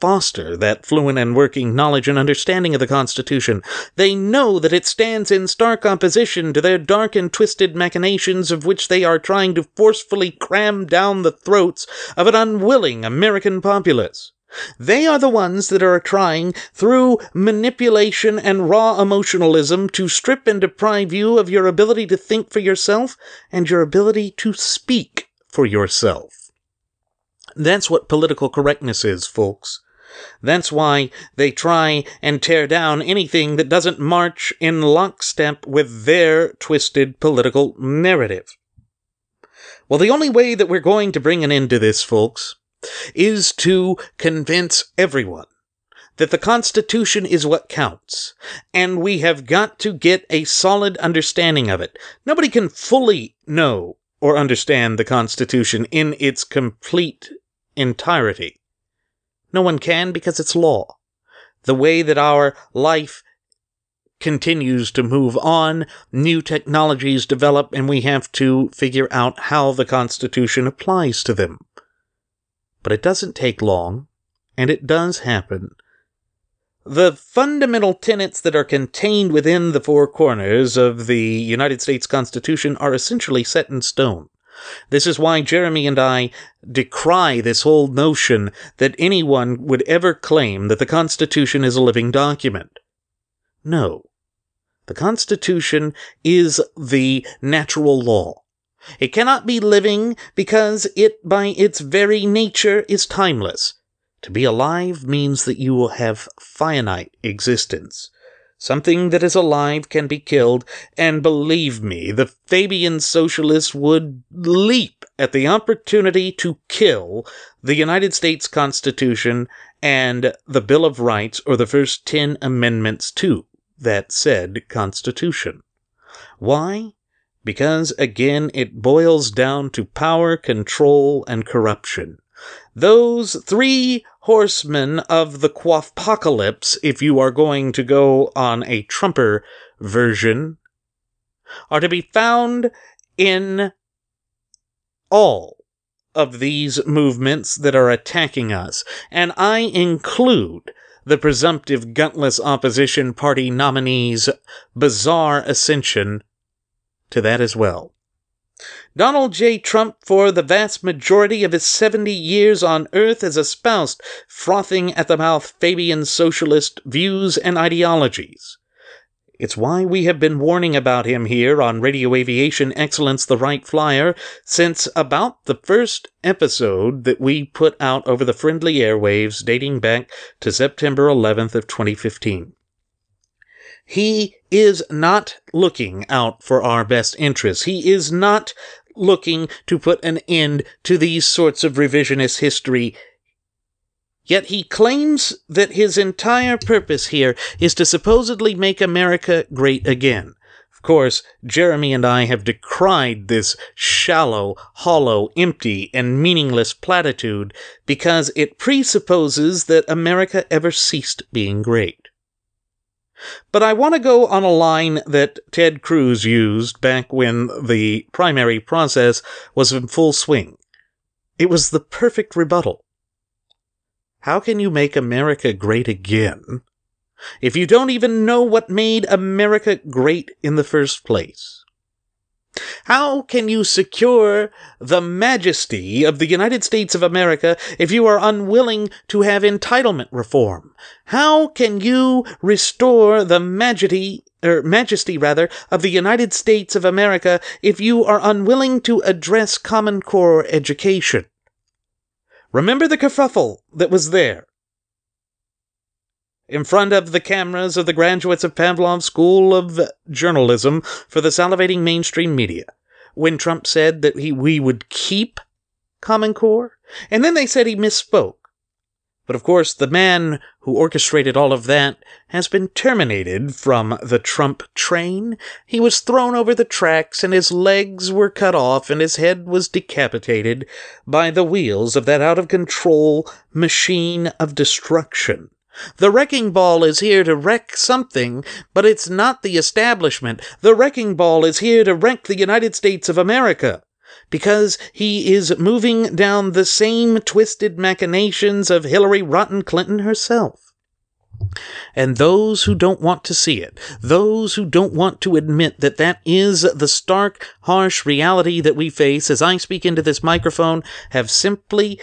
foster that fluent and working knowledge and understanding of the Constitution. They know that it stands in stark opposition to their dark and twisted machinations of which they are trying to forcefully cram down the throats of an unwilling American populace. They are the ones that are trying, through manipulation and raw emotionalism, to strip and deprive you of your ability to think for yourself and your ability to speak for yourself. That's what political correctness is, folks. That's why they try and tear down anything that doesn't march in lockstep with their twisted political narrative. Well, the only way that we're going to bring an end to this, folks, is to convince everyone that the Constitution is what counts, and we have got to get a solid understanding of it. Nobody can fully know or understand the Constitution in its complete entirety. No one can because it's law. The way that our life continues to move on, new technologies develop, and we have to figure out how the Constitution applies to them but it doesn't take long, and it does happen. The fundamental tenets that are contained within the four corners of the United States Constitution are essentially set in stone. This is why Jeremy and I decry this whole notion that anyone would ever claim that the Constitution is a living document. No. The Constitution is the natural law. It cannot be living because it, by its very nature, is timeless. To be alive means that you will have finite existence. Something that is alive can be killed, and believe me, the Fabian socialists would leap at the opportunity to kill the United States Constitution and the Bill of Rights or the first 10 amendments to that said Constitution. Why? Because again, it boils down to power, control, and corruption. Those three horsemen of the quaffpocalypse, if you are going to go on a Trumper version, are to be found in all of these movements that are attacking us, and I include the presumptive guntless opposition party nominee's bizarre ascension to that as well. Donald J. Trump, for the vast majority of his 70 years on Earth, has espoused frothing at the mouth Fabian socialist views and ideologies. It's why we have been warning about him here on Radio Aviation Excellence The Right Flyer since about the first episode that we put out over the friendly airwaves dating back to September 11th of 2015. He is not looking out for our best interests. He is not looking to put an end to these sorts of revisionist history. Yet he claims that his entire purpose here is to supposedly make America great again. Of course, Jeremy and I have decried this shallow, hollow, empty, and meaningless platitude because it presupposes that America ever ceased being great. But I want to go on a line that Ted Cruz used back when the primary process was in full swing. It was the perfect rebuttal. How can you make America great again if you don't even know what made America great in the first place? How can you secure the majesty of the United States of America if you are unwilling to have entitlement reform? How can you restore the majesty or er, majesty rather of the United States of America if you are unwilling to address common core education? Remember the kerfuffle that was there in front of the cameras of the graduates of Pavlov School of Journalism for the salivating mainstream media when Trump said that he, we would keep Common Core, and then they said he misspoke. But of course, the man who orchestrated all of that has been terminated from the Trump train. He was thrown over the tracks, and his legs were cut off, and his head was decapitated by the wheels of that out of control machine of destruction. The wrecking ball is here to wreck something, but it's not the establishment. The wrecking ball is here to wreck the United States of America because he is moving down the same twisted machinations of Hillary Rotten Clinton herself. And those who don't want to see it, those who don't want to admit that that is the stark, harsh reality that we face as I speak into this microphone, have simply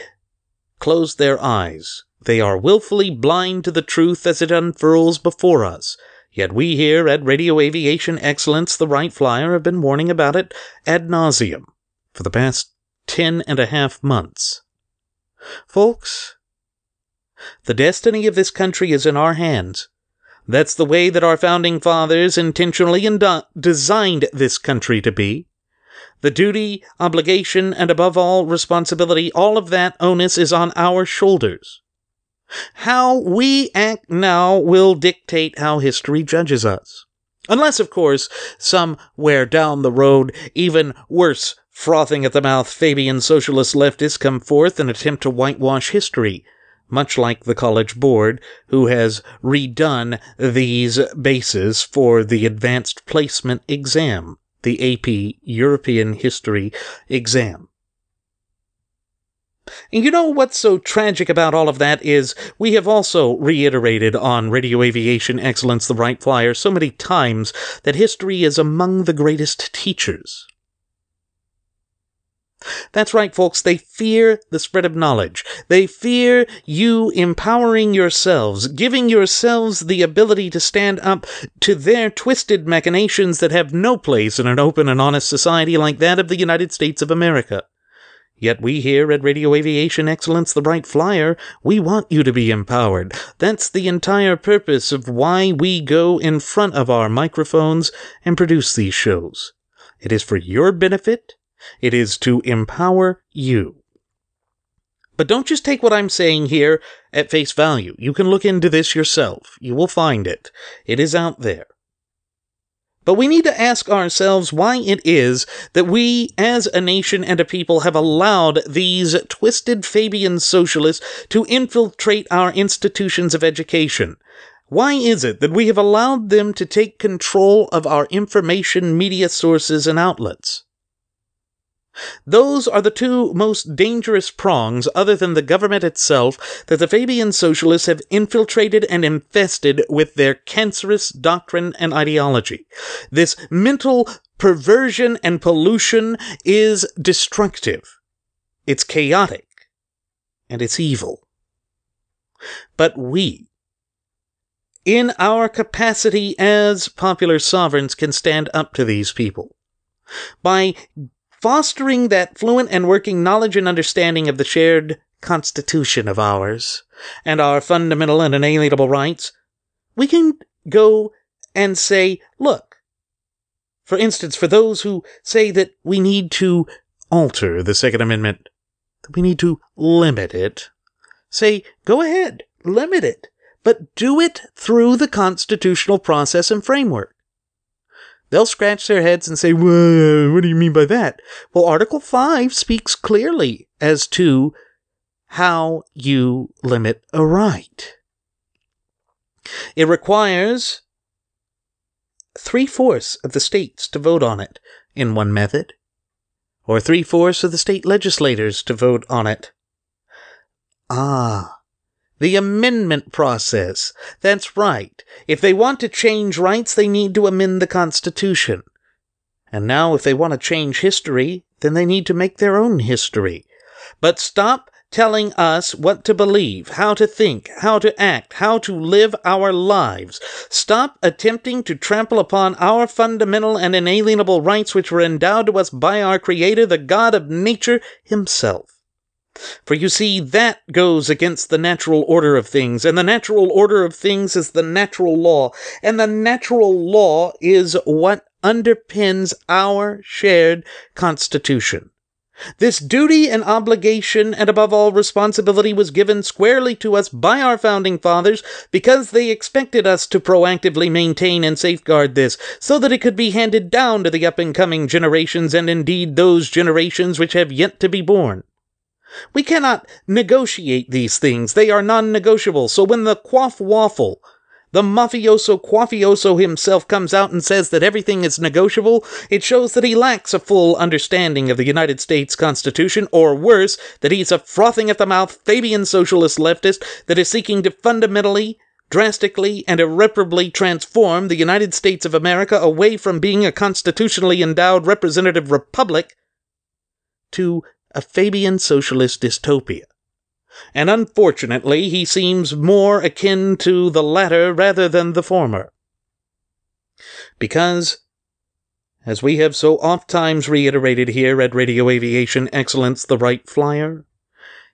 closed their eyes they are wilfully blind to the truth as it unfurls before us. Yet we here at Radio Aviation Excellence, the Wright Flyer, have been warning about it ad nauseum for the past ten and a half months. Folks, the destiny of this country is in our hands. That's the way that our founding fathers intentionally indo- designed this country to be. The duty, obligation, and above all, responsibility, all of that onus is on our shoulders. How we act now will dictate how history judges us. Unless, of course, somewhere down the road, even worse, frothing at the mouth, Fabian socialist leftists come forth and attempt to whitewash history, much like the College Board, who has redone these bases for the Advanced Placement Exam, the AP European History Exam. You know what's so tragic about all of that is we have also reiterated on Radio Aviation Excellence the Wright Flyer so many times that history is among the greatest teachers. That's right, folks. They fear the spread of knowledge. They fear you empowering yourselves, giving yourselves the ability to stand up to their twisted machinations that have no place in an open and honest society like that of the United States of America. Yet we here at Radio Aviation Excellence The Bright Flyer, we want you to be empowered. That's the entire purpose of why we go in front of our microphones and produce these shows. It is for your benefit. It is to empower you. But don't just take what I'm saying here at face value. You can look into this yourself. You will find it. It is out there. But we need to ask ourselves why it is that we, as a nation and a people, have allowed these twisted Fabian socialists to infiltrate our institutions of education. Why is it that we have allowed them to take control of our information media sources and outlets? Those are the two most dangerous prongs, other than the government itself, that the Fabian socialists have infiltrated and infested with their cancerous doctrine and ideology. This mental perversion and pollution is destructive. It's chaotic. And it's evil. But we, in our capacity as popular sovereigns, can stand up to these people by fostering that fluent and working knowledge and understanding of the shared Constitution of ours and our fundamental and inalienable rights, we can go and say, look, for instance, for those who say that we need to alter the Second Amendment, that we need to limit it, say, go ahead, limit it, but do it through the constitutional process and framework. They'll scratch their heads and say, What do you mean by that? Well, Article 5 speaks clearly as to how you limit a right. It requires three fourths of the states to vote on it in one method, or three fourths of the state legislators to vote on it. Ah, the amendment process. That's right. If they want to change rights, they need to amend the Constitution. And now, if they want to change history, then they need to make their own history. But stop telling us what to believe, how to think, how to act, how to live our lives. Stop attempting to trample upon our fundamental and inalienable rights which were endowed to us by our Creator, the God of nature Himself. For you see, that goes against the natural order of things, and the natural order of things is the natural law, and the natural law is what underpins our shared constitution. This duty and obligation, and above all responsibility, was given squarely to us by our founding fathers because they expected us to proactively maintain and safeguard this so that it could be handed down to the up and coming generations and indeed those generations which have yet to be born. We cannot negotiate these things. They are non negotiable. So when the quaff waffle, the mafioso quaffioso himself comes out and says that everything is negotiable, it shows that he lacks a full understanding of the United States Constitution, or worse, that he's a frothing at the mouth Fabian socialist leftist that is seeking to fundamentally drastically and irreparably transform the United States of America away from being a constitutionally endowed representative republic to a Fabian socialist dystopia. And unfortunately, he seems more akin to the latter rather than the former. Because, as we have so oft times reiterated here at Radio Aviation Excellence The Right Flyer,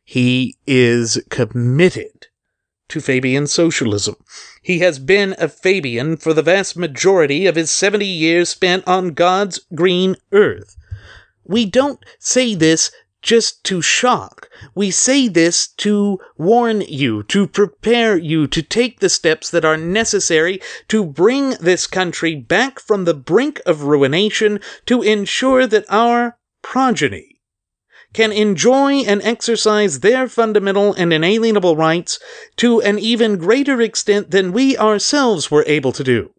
he is committed to Fabian socialism. He has been a Fabian for the vast majority of his 70 years spent on God's green earth. We don't say this just to shock. We say this to warn you, to prepare you to take the steps that are necessary to bring this country back from the brink of ruination to ensure that our progeny can enjoy and exercise their fundamental and inalienable rights to an even greater extent than we ourselves were able to do.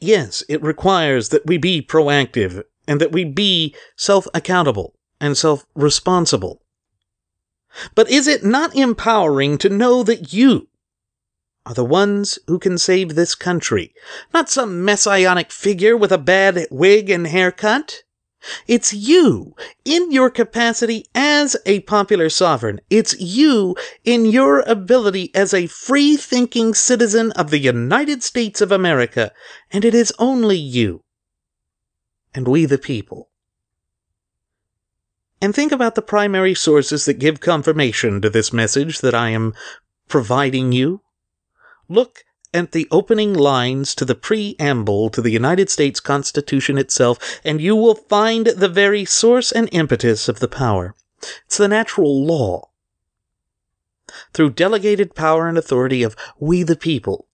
Yes, it requires that we be proactive and that we be self accountable and self responsible. But is it not empowering to know that you are the ones who can save this country, not some messianic figure with a bad wig and haircut? It's you, in your capacity as a popular sovereign. It's you, in your ability as a free thinking citizen of the United States of America. And it is only you. And we, the people, and think about the primary sources that give confirmation to this message that I am providing you. Look at the opening lines to the preamble to the United States Constitution itself, and you will find the very source and impetus of the power. It's the natural law. Through delegated power and authority of we the people.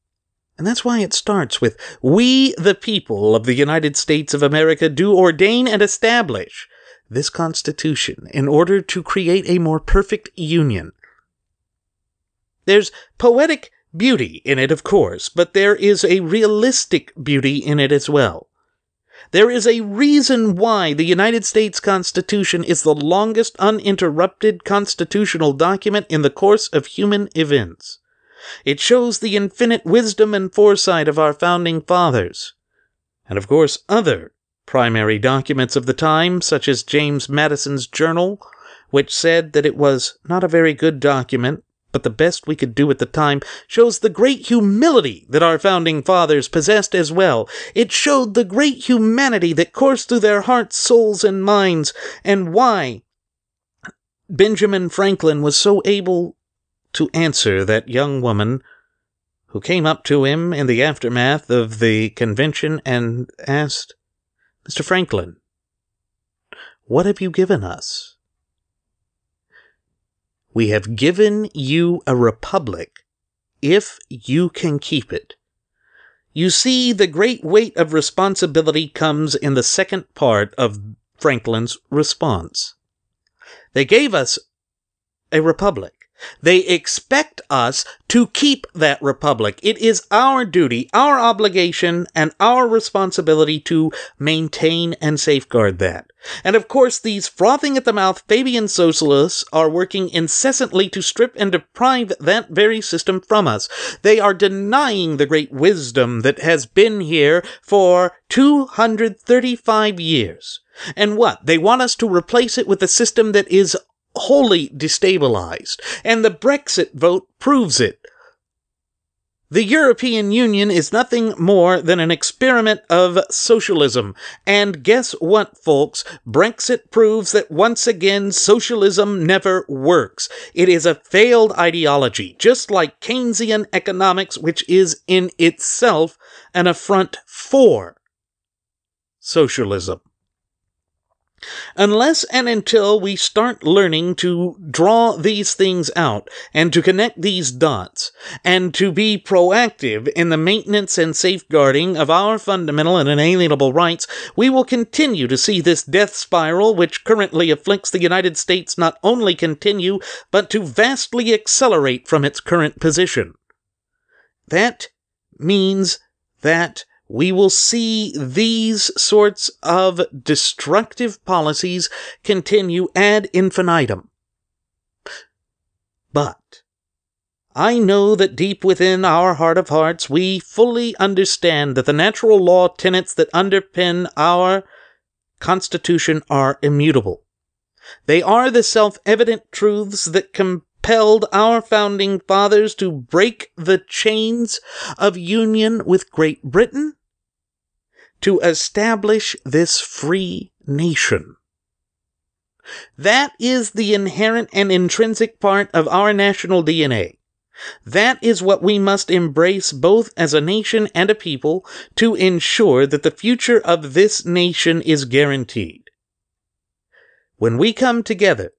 And that's why it starts with We the people of the United States of America do ordain and establish this Constitution in order to create a more perfect union. There's poetic beauty in it, of course, but there is a realistic beauty in it as well. There is a reason why the United States Constitution is the longest uninterrupted constitutional document in the course of human events. It shows the infinite wisdom and foresight of our founding fathers, and of course, other Primary documents of the time, such as James Madison's journal, which said that it was not a very good document, but the best we could do at the time, shows the great humility that our founding fathers possessed as well. It showed the great humanity that coursed through their hearts, souls, and minds, and why Benjamin Franklin was so able to answer that young woman who came up to him in the aftermath of the convention and asked, Mr. Franklin, what have you given us? We have given you a republic if you can keep it. You see, the great weight of responsibility comes in the second part of Franklin's response. They gave us a republic. They expect us to keep that republic. It is our duty, our obligation, and our responsibility to maintain and safeguard that. And of course, these frothing at the mouth Fabian socialists are working incessantly to strip and deprive that very system from us. They are denying the great wisdom that has been here for 235 years. And what? They want us to replace it with a system that is wholly destabilized, and the Brexit vote proves it. The European Union is nothing more than an experiment of socialism. And guess what, folks? Brexit proves that once again, socialism never works. It is a failed ideology, just like Keynesian economics, which is in itself an affront for socialism. Unless and until we start learning to draw these things out and to connect these dots and to be proactive in the maintenance and safeguarding of our fundamental and inalienable rights, we will continue to see this death spiral which currently afflicts the United States not only continue, but to vastly accelerate from its current position. That means that we will see these sorts of destructive policies continue ad infinitum. But I know that deep within our heart of hearts, we fully understand that the natural law tenets that underpin our Constitution are immutable. They are the self evident truths that com- compelled our founding fathers to break the chains of union with Great Britain to establish this free nation. That is the inherent and intrinsic part of our national DNA. That is what we must embrace both as a nation and a people to ensure that the future of this nation is guaranteed. When we come together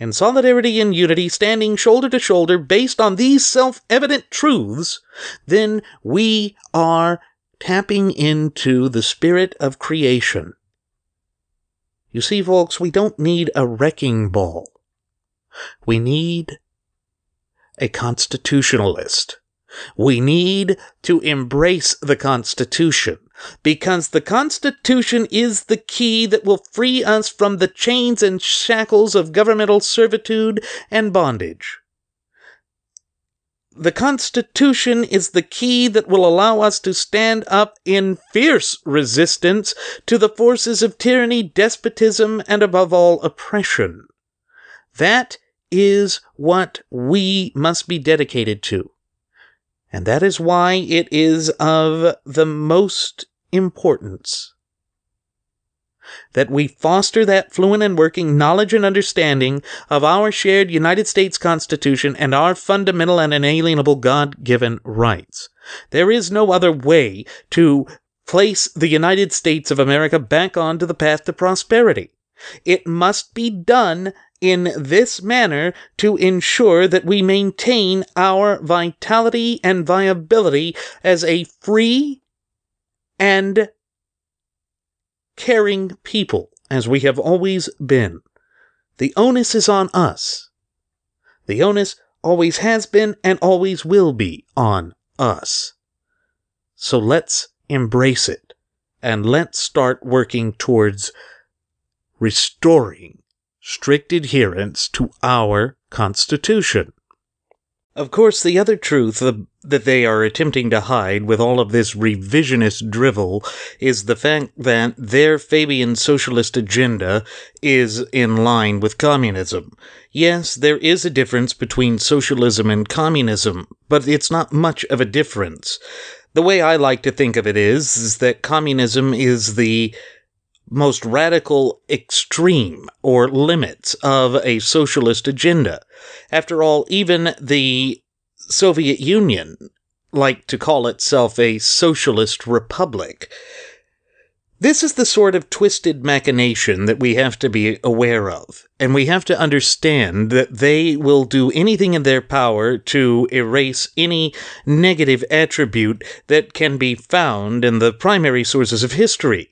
and solidarity and unity standing shoulder to shoulder based on these self evident truths, then we are tapping into the spirit of creation. You see, folks, we don't need a wrecking ball. We need a constitutionalist. We need to embrace the Constitution because the Constitution is the key that will free us from the chains and shackles of governmental servitude and bondage. The Constitution is the key that will allow us to stand up in fierce resistance to the forces of tyranny, despotism, and above all, oppression. That is what we must be dedicated to. And that is why it is of the most importance. That we foster that fluent and working knowledge and understanding of our shared United States Constitution and our fundamental and inalienable God given rights. There is no other way to place the United States of America back onto the path to prosperity. It must be done in this manner to ensure that we maintain our vitality and viability as a free and caring people, as we have always been. The onus is on us. The onus always has been and always will be on us. So let's embrace it and let's start working towards restoring strict adherence to our Constitution. Of course, the other truth that they are attempting to hide with all of this revisionist drivel is the fact that their Fabian socialist agenda is in line with communism. Yes, there is a difference between socialism and communism, but it's not much of a difference. The way I like to think of it is, is that communism is the most radical extreme or limits of a socialist agenda. After all, even the Soviet Union liked to call itself a socialist republic. This is the sort of twisted machination that we have to be aware of, and we have to understand that they will do anything in their power to erase any negative attribute that can be found in the primary sources of history.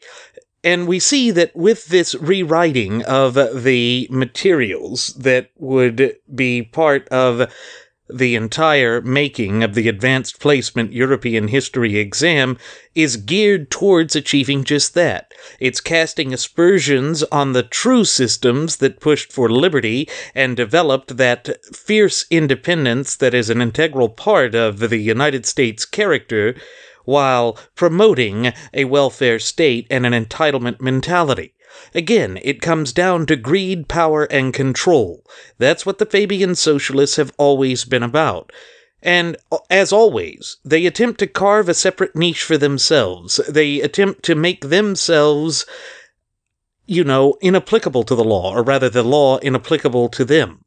And we see that with this rewriting of the materials that would be part of the entire making of the Advanced Placement European History exam is geared towards achieving just that. It's casting aspersions on the true systems that pushed for liberty and developed that fierce independence that is an integral part of the United States character while promoting a welfare state and an entitlement mentality. Again, it comes down to greed, power, and control. That's what the Fabian socialists have always been about. And as always, they attempt to carve a separate niche for themselves. They attempt to make themselves, you know, inapplicable to the law, or rather, the law inapplicable to them.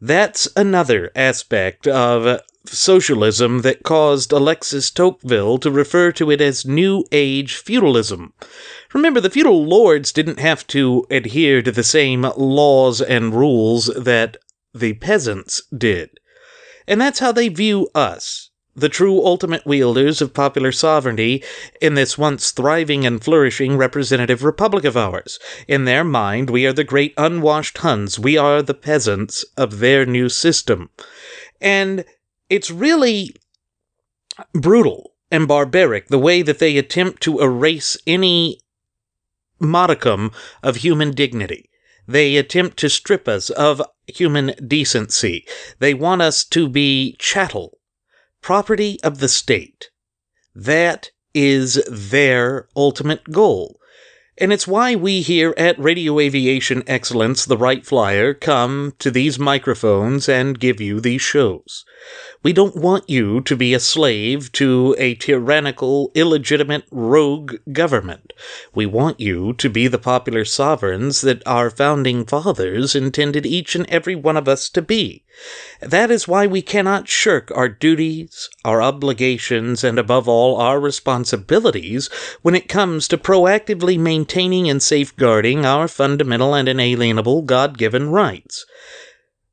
That's another aspect of socialism that caused Alexis Tocqueville to refer to it as New Age feudalism. Remember, the feudal lords didn't have to adhere to the same laws and rules that the peasants did. And that's how they view us, the true ultimate wielders of popular sovereignty in this once thriving and flourishing representative republic of ours. In their mind, we are the great unwashed Huns, we are the peasants of their new system. And it's really brutal and barbaric the way that they attempt to erase any modicum of human dignity. They attempt to strip us of human decency. They want us to be chattel, property of the state. That is their ultimate goal. And it's why we here at Radio Aviation Excellence, the Wright Flyer, come to these microphones and give you these shows. We don't want you to be a slave to a tyrannical, illegitimate, rogue government. We want you to be the popular sovereigns that our founding fathers intended each and every one of us to be. That is why we cannot shirk our duties, our obligations, and above all, our responsibilities when it comes to proactively maintaining maintaining and safeguarding our fundamental and inalienable God given rights.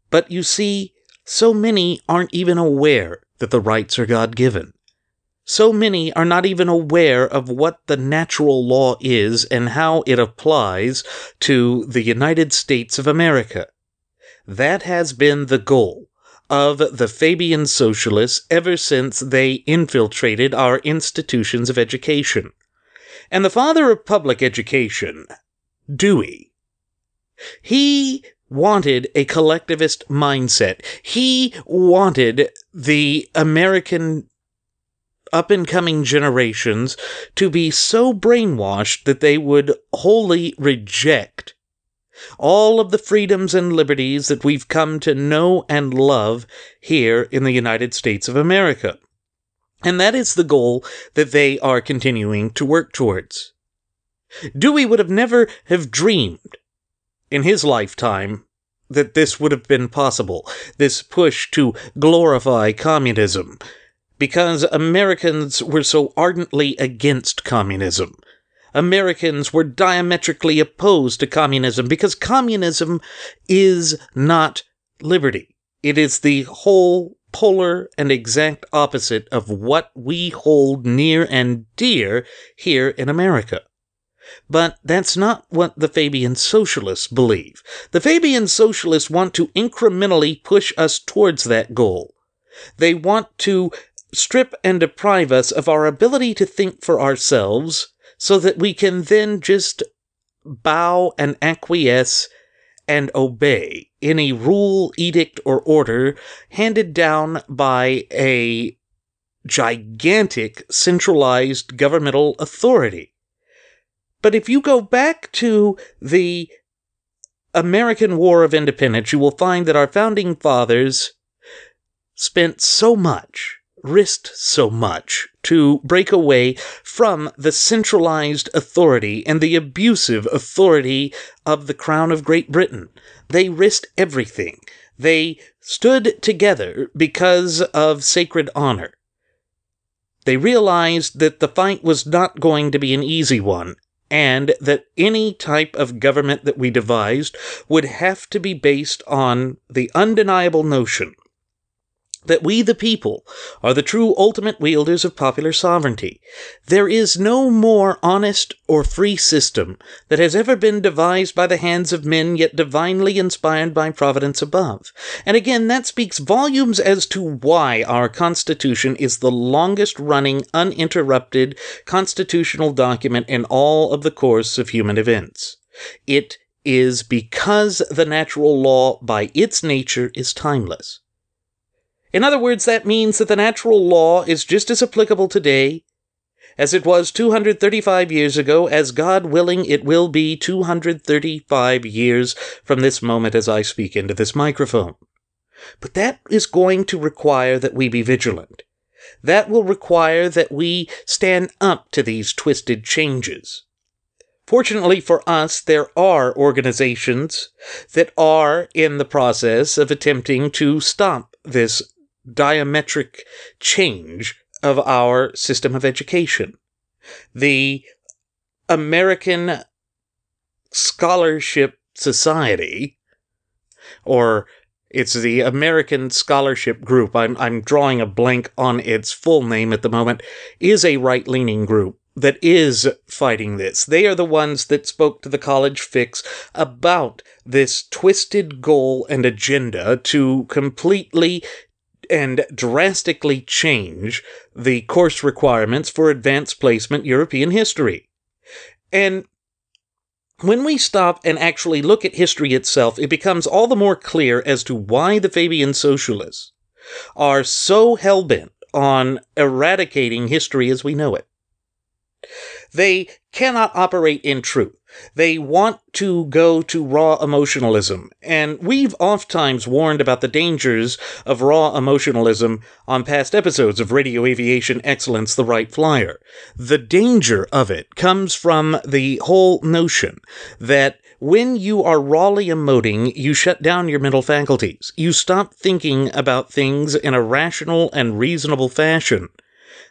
But you see, so many aren't even aware that the rights are God given. So many are not even aware of what the natural law is and how it applies to the United States of America. That has been the goal of the Fabian socialists ever since they infiltrated our institutions of education and the father of public education, Dewey. He wanted a collectivist mindset. He wanted the American up and coming generations to be so brainwashed that they would wholly reject all of the freedoms and liberties that we've come to know and love here in the United States of America. And that is the goal that they are continuing to work towards. Dewey would have never have dreamed in his lifetime that this would have been possible, this push to glorify communism, because Americans were so ardently against communism. Americans were diametrically opposed to communism because communism is not liberty. It is the whole polar and exact opposite of what we hold near and dear here in America. But that's not what the Fabian socialists believe. The Fabian socialists want to incrementally push us towards that goal. They want to strip and deprive us of our ability to think for ourselves so that we can then just bow and acquiesce and obey any rule, edict, or order handed down by a gigantic centralized governmental authority. But if you go back to the American War of Independence, you will find that our founding fathers spent so much risked so much to break away from the centralized authority and the abusive authority of the Crown of Great Britain. They risked everything. They stood together because of sacred honor. They realized that the fight was not going to be an easy one, and that any type of government that we devised would have to be based on the undeniable notion that we the people are the true ultimate wielders of popular sovereignty. There is no more honest or free system that has ever been devised by the hands of men, yet divinely inspired by providence above. And again, that speaks volumes as to why our Constitution is the longest running, uninterrupted constitutional document in all of the course of human events. It is because the natural law, by its nature, is timeless. In other words, that means that the natural law is just as applicable today as it was 235 years ago, as God willing, it will be 235 years from this moment as I speak into this microphone. But that is going to require that we be vigilant. That will require that we stand up to these twisted changes. Fortunately for us, there are organizations that are in the process of attempting to stop this diametric change of our system of education. The American Scholarship Society, or it's the American Scholarship Group, I'm, I'm drawing a blank on its full name at the moment, is a right leaning group that is fighting this. They are the ones that spoke to the college fix about this twisted goal and agenda to completely and drastically change the course requirements for advanced placement European history. And when we stop and actually look at history itself, it becomes all the more clear as to why the Fabian socialists are so hell bent on eradicating history as we know it. They cannot operate in truth. They want to go to raw emotionalism, and we've oft times warned about the dangers of raw emotionalism on past episodes of Radio Aviation Excellence The Right Flyer. The danger of it comes from the whole notion that when you are rawly emoting, you shut down your mental faculties. You stop thinking about things in a rational and reasonable fashion.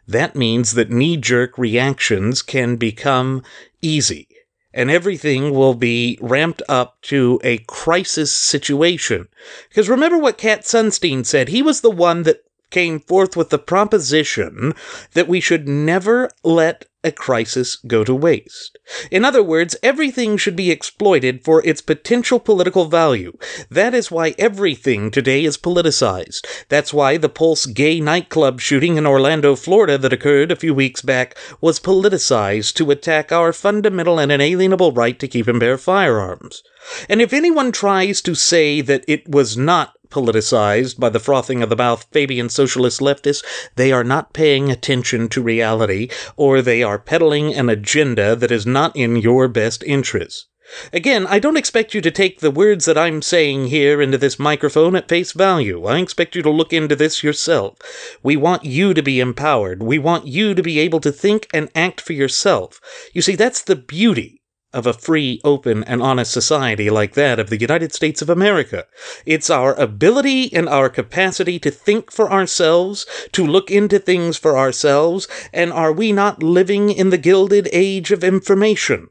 That means that knee jerk reactions can become easy and everything will be ramped up to a crisis situation. Because remember what Kat Sunstein said? He was the one that came forth with the proposition that we should never let a crisis go to waste. In other words, everything should be exploited for its potential political value. That is why everything today is politicized. That's why the Pulse gay nightclub shooting in Orlando, Florida that occurred a few weeks back was politicized to attack our fundamental and inalienable right to keep and bear firearms. And if anyone tries to say that it was not politicized by the frothing of the mouth Fabian socialist leftists, they are not paying attention to reality, or they are peddling an agenda that is not in your best interest. Again, I don't expect you to take the words that I'm saying here into this microphone at face value. I expect you to look into this yourself. We want you to be empowered. We want you to be able to think and act for yourself. You see, that's the beauty of a free, open, and honest society like that of the United States of America. It's our ability and our capacity to think for ourselves, to look into things for ourselves, and are we not living in the gilded age of information?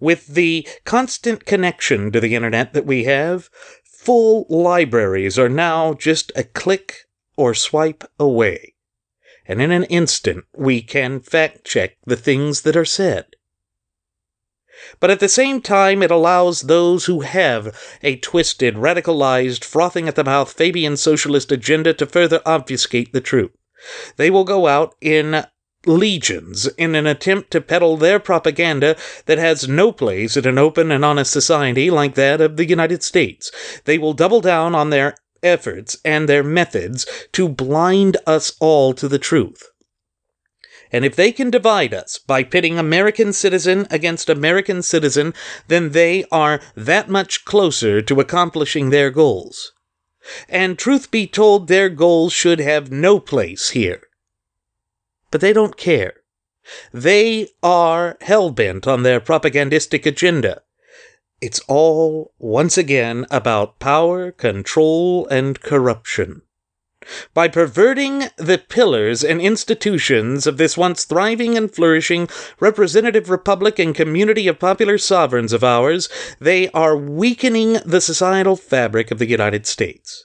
With the constant connection to the internet that we have, full libraries are now just a click or swipe away. And in an instant, we can fact check the things that are said but at the same time it allows those who have a twisted, radicalized, frothing at the mouth Fabian socialist agenda to further obfuscate the truth. They will go out in legions in an attempt to peddle their propaganda that has no place in an open and honest society like that of the United States. They will double down on their efforts and their methods to blind us all to the truth. And if they can divide us by pitting American citizen against American citizen, then they are that much closer to accomplishing their goals. And truth be told, their goals should have no place here. But they don't care. They are hell bent on their propagandistic agenda. It's all, once again, about power, control, and corruption by perverting the pillars and institutions of this once thriving and flourishing representative republic and community of popular sovereigns of ours, they are weakening the societal fabric of the United States.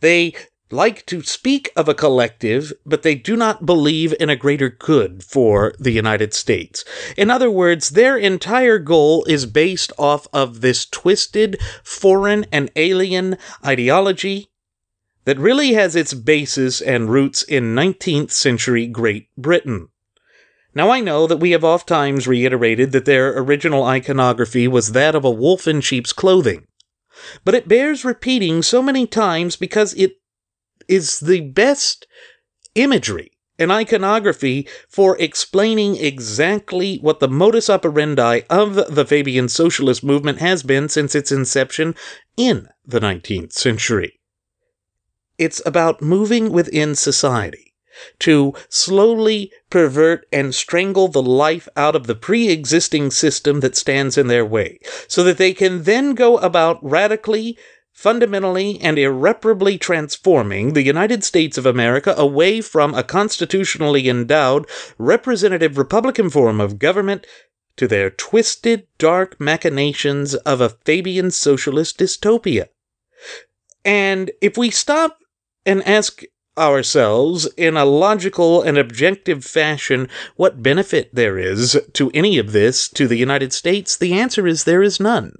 They like to speak of a collective, but they do not believe in a greater good for the United States. In other words, their entire goal is based off of this twisted, foreign, and alien ideology that really has its basis and roots in 19th century Great Britain. Now, I know that we have oftentimes reiterated that their original iconography was that of a wolf in sheep's clothing, but it bears repeating so many times because it is the best imagery and iconography for explaining exactly what the modus operandi of the Fabian socialist movement has been since its inception in the 19th century. It's about moving within society to slowly pervert and strangle the life out of the pre existing system that stands in their way, so that they can then go about radically, fundamentally, and irreparably transforming the United States of America away from a constitutionally endowed representative Republican form of government to their twisted, dark machinations of a Fabian socialist dystopia. And if we stop and ask ourselves in a logical and objective fashion what benefit there is to any of this to the United States, the answer is there is none.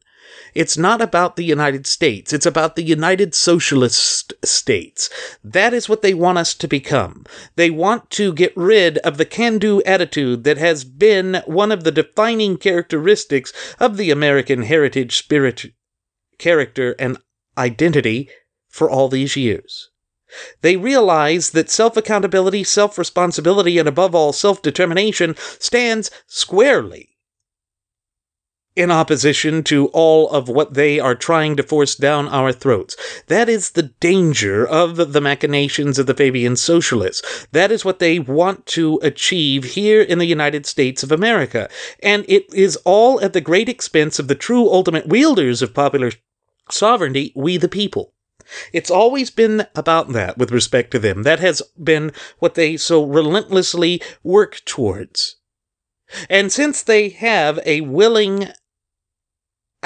It's not about the United States. It's about the United Socialist States. That is what they want us to become. They want to get rid of the can do attitude that has been one of the defining characteristics of the American heritage, spirit, character, and identity for all these years. They realize that self accountability, self responsibility, and above all, self determination stands squarely in opposition to all of what they are trying to force down our throats. That is the danger of the machinations of the Fabian socialists. That is what they want to achieve here in the United States of America. And it is all at the great expense of the true ultimate wielders of popular sovereignty, we the people. It's always been about that with respect to them. That has been what they so relentlessly work towards. And since they have a willing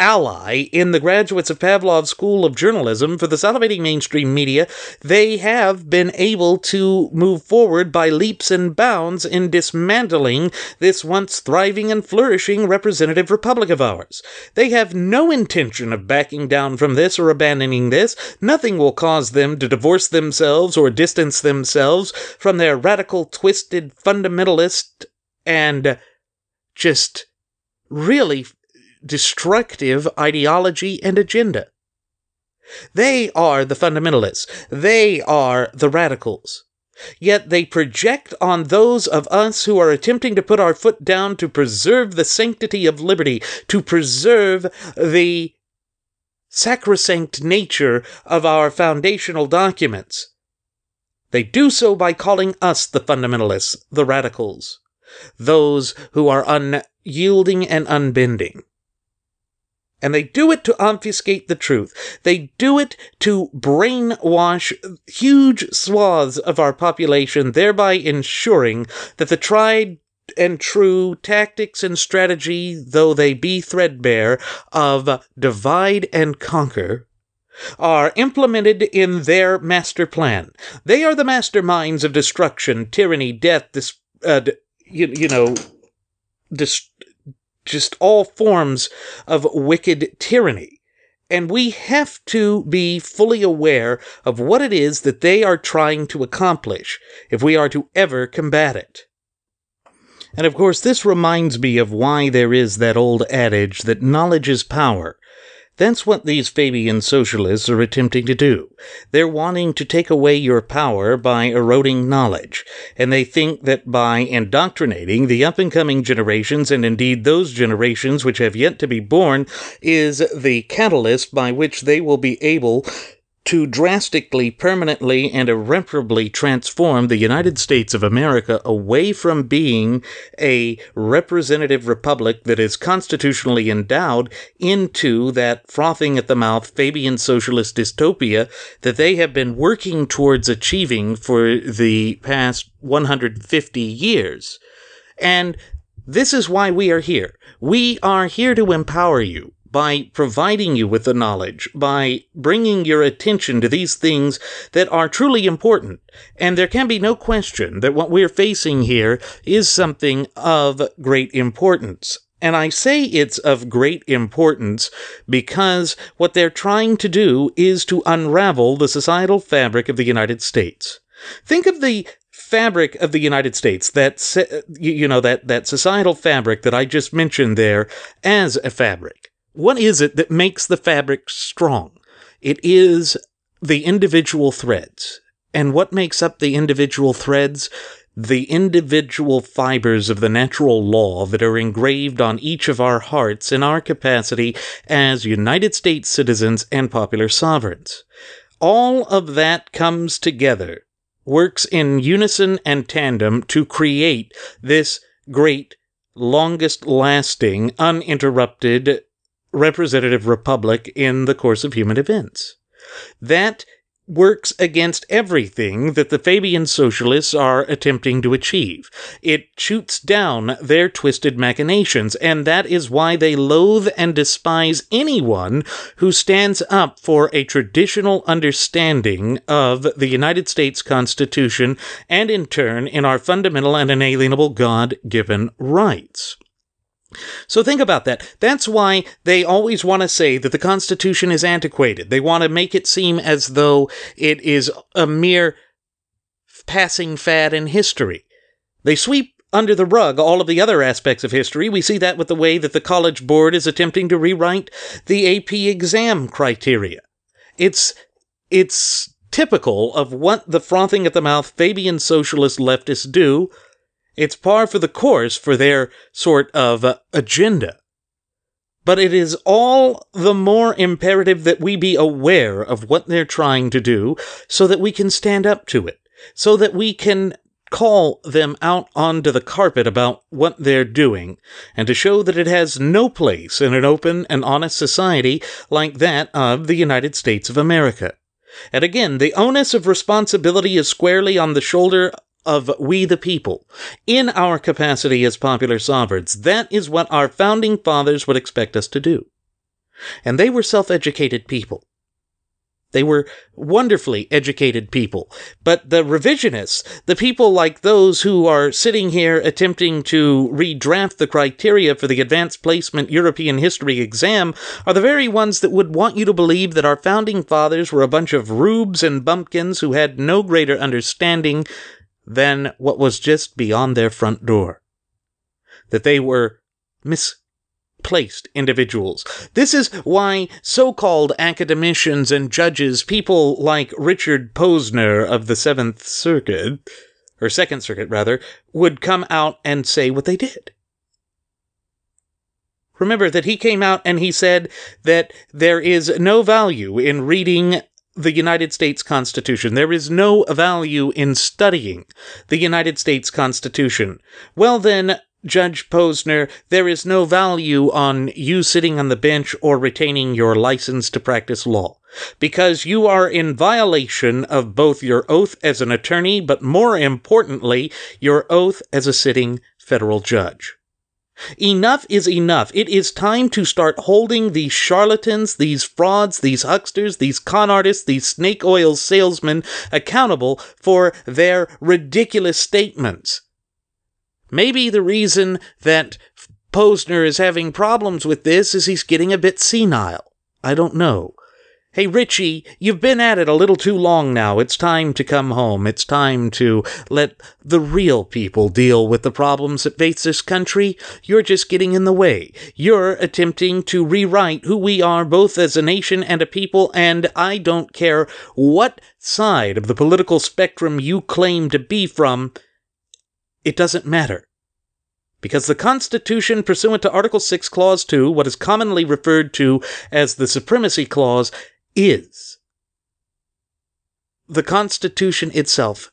ally in the graduates of Pavlov School of Journalism for the salivating mainstream media, they have been able to move forward by leaps and bounds in dismantling this once thriving and flourishing representative republic of ours. They have no intention of backing down from this or abandoning this. Nothing will cause them to divorce themselves or distance themselves from their radical, twisted, fundamentalist, and just really destructive ideology and agenda. They are the fundamentalists. They are the radicals. Yet they project on those of us who are attempting to put our foot down to preserve the sanctity of liberty, to preserve the sacrosanct nature of our foundational documents. They do so by calling us the fundamentalists, the radicals, those who are unyielding and unbending. And they do it to obfuscate the truth. They do it to brainwash huge swaths of our population, thereby ensuring that the tried and true tactics and strategy, though they be threadbare, of divide and conquer are implemented in their master plan. They are the masterminds of destruction, tyranny, death, This, uh, d- you, you know, dis- just all forms of wicked tyranny. And we have to be fully aware of what it is that they are trying to accomplish if we are to ever combat it. And of course, this reminds me of why there is that old adage that knowledge is power, that's what these Fabian socialists are attempting to do. They're wanting to take away your power by eroding knowledge, and they think that by indoctrinating the up and coming generations, and indeed those generations which have yet to be born, is the catalyst by which they will be able to drastically, permanently, and irreparably transform the United States of America away from being a representative republic that is constitutionally endowed into that frothing at the mouth Fabian socialist dystopia that they have been working towards achieving for the past 150 years. And this is why we are here. We are here to empower you by providing you with the knowledge, by bringing your attention to these things that are truly important. And there can be no question that what we're facing here is something of great importance. And I say it's of great importance because what they're trying to do is to unravel the societal fabric of the United States. Think of the fabric of the United States, that, you know, that, that societal fabric that I just mentioned there as a fabric what is it that makes the fabric strong? It is the individual threads. And what makes up the individual threads? The individual fibers of the natural law that are engraved on each of our hearts in our capacity as United States citizens and popular sovereigns. All of that comes together, works in unison and tandem to create this great, longest lasting, uninterrupted representative republic in the course of human events. That works against everything that the Fabian socialists are attempting to achieve. It shoots down their twisted machinations, and that is why they loathe and despise anyone who stands up for a traditional understanding of the United States Constitution and, in turn, in our fundamental and inalienable God given rights. So think about that. That's why they always want to say that the Constitution is antiquated. They want to make it seem as though it is a mere passing fad in history. They sweep under the rug all of the other aspects of history. We see that with the way that the College Board is attempting to rewrite the AP exam criteria. It's it's typical of what the frothing at the mouth Fabian socialist leftists do it's par for the course for their sort of uh, agenda. But it is all the more imperative that we be aware of what they're trying to do so that we can stand up to it, so that we can call them out onto the carpet about what they're doing, and to show that it has no place in an open and honest society like that of the United States of America. And again, the onus of responsibility is squarely on the shoulder of we the people in our capacity as popular sovereigns. That is what our founding fathers would expect us to do. And they were self educated people. They were wonderfully educated people. But the revisionists, the people like those who are sitting here attempting to redraft the criteria for the advanced placement European history exam, are the very ones that would want you to believe that our founding fathers were a bunch of rubes and bumpkins who had no greater understanding than what was just beyond their front door. That they were misplaced individuals. This is why so called academicians and judges, people like Richard Posner of the Seventh Circuit, or Second Circuit rather, would come out and say what they did. Remember that he came out and he said that there is no value in reading the United States Constitution. There is no value in studying the United States Constitution. Well, then, Judge Posner, there is no value on you sitting on the bench or retaining your license to practice law, because you are in violation of both your oath as an attorney, but more importantly, your oath as a sitting federal judge. Enough is enough. It is time to start holding these charlatans, these frauds, these hucksters, these con artists, these snake oil salesmen accountable for their ridiculous statements. Maybe the reason that Posner is having problems with this is he's getting a bit senile. I don't know. Hey, Richie, you've been at it a little too long now. It's time to come home. It's time to let the real people deal with the problems that face this country. You're just getting in the way. You're attempting to rewrite who we are both as a nation and a people, and I don't care what side of the political spectrum you claim to be from. It doesn't matter because the Constitution, pursuant to Article 6, Clause 2, what is commonly referred to as the Supremacy Clause, is the Constitution itself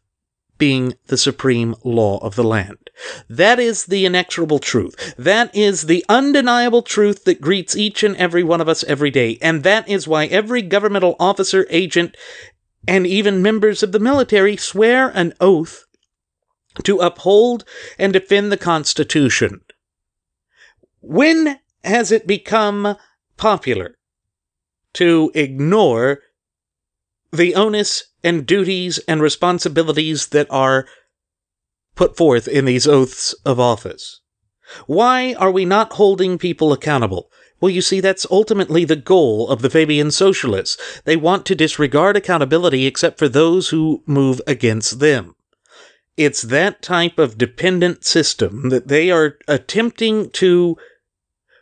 being the supreme law of the land. That is the inexorable truth. That is the undeniable truth that greets each and every one of us every day. And that is why every governmental officer, agent, and even members of the military swear an oath to uphold and defend the Constitution. When has it become popular to ignore the onus and duties and responsibilities that are put forth in these oaths of office. Why are we not holding people accountable? Well, you see, that's ultimately the goal of the Fabian socialists. They want to disregard accountability except for those who move against them. It's that type of dependent system that they are attempting to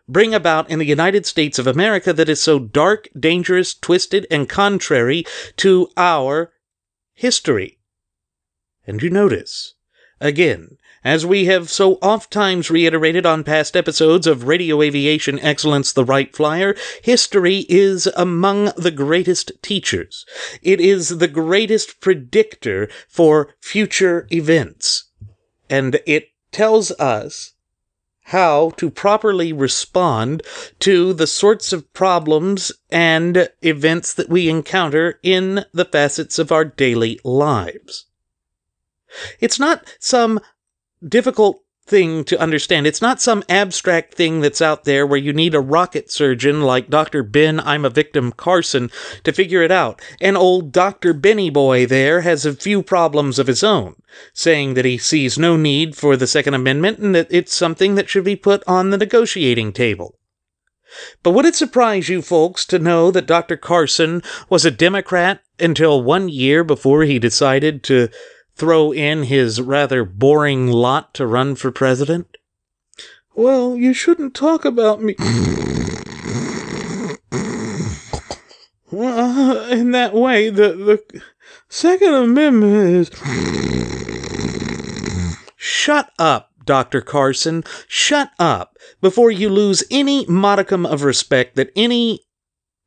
bring about in the United States of America that is so dark, dangerous, twisted, and contrary to our history. And you notice, again, as we have so oft times reiterated on past episodes of Radio Aviation Excellence The Right Flyer, history is among the greatest teachers. It is the greatest predictor for future events. And it tells us how to properly respond to the sorts of problems and events that we encounter in the facets of our daily lives. It's not some difficult thing to understand. It's not some abstract thing that's out there where you need a rocket surgeon like Dr. Ben I'm a Victim Carson to figure it out. An old Dr. Benny Boy there has a few problems of his own, saying that he sees no need for the Second Amendment and that it's something that should be put on the negotiating table. But would it surprise you folks to know that Dr. Carson was a Democrat until one year before he decided to throw in his rather boring lot to run for president? Well, you shouldn't talk about me. Uh, in that way, the, the Second Amendment is. Shut up, Dr. Carson. Shut up before you lose any modicum of respect that any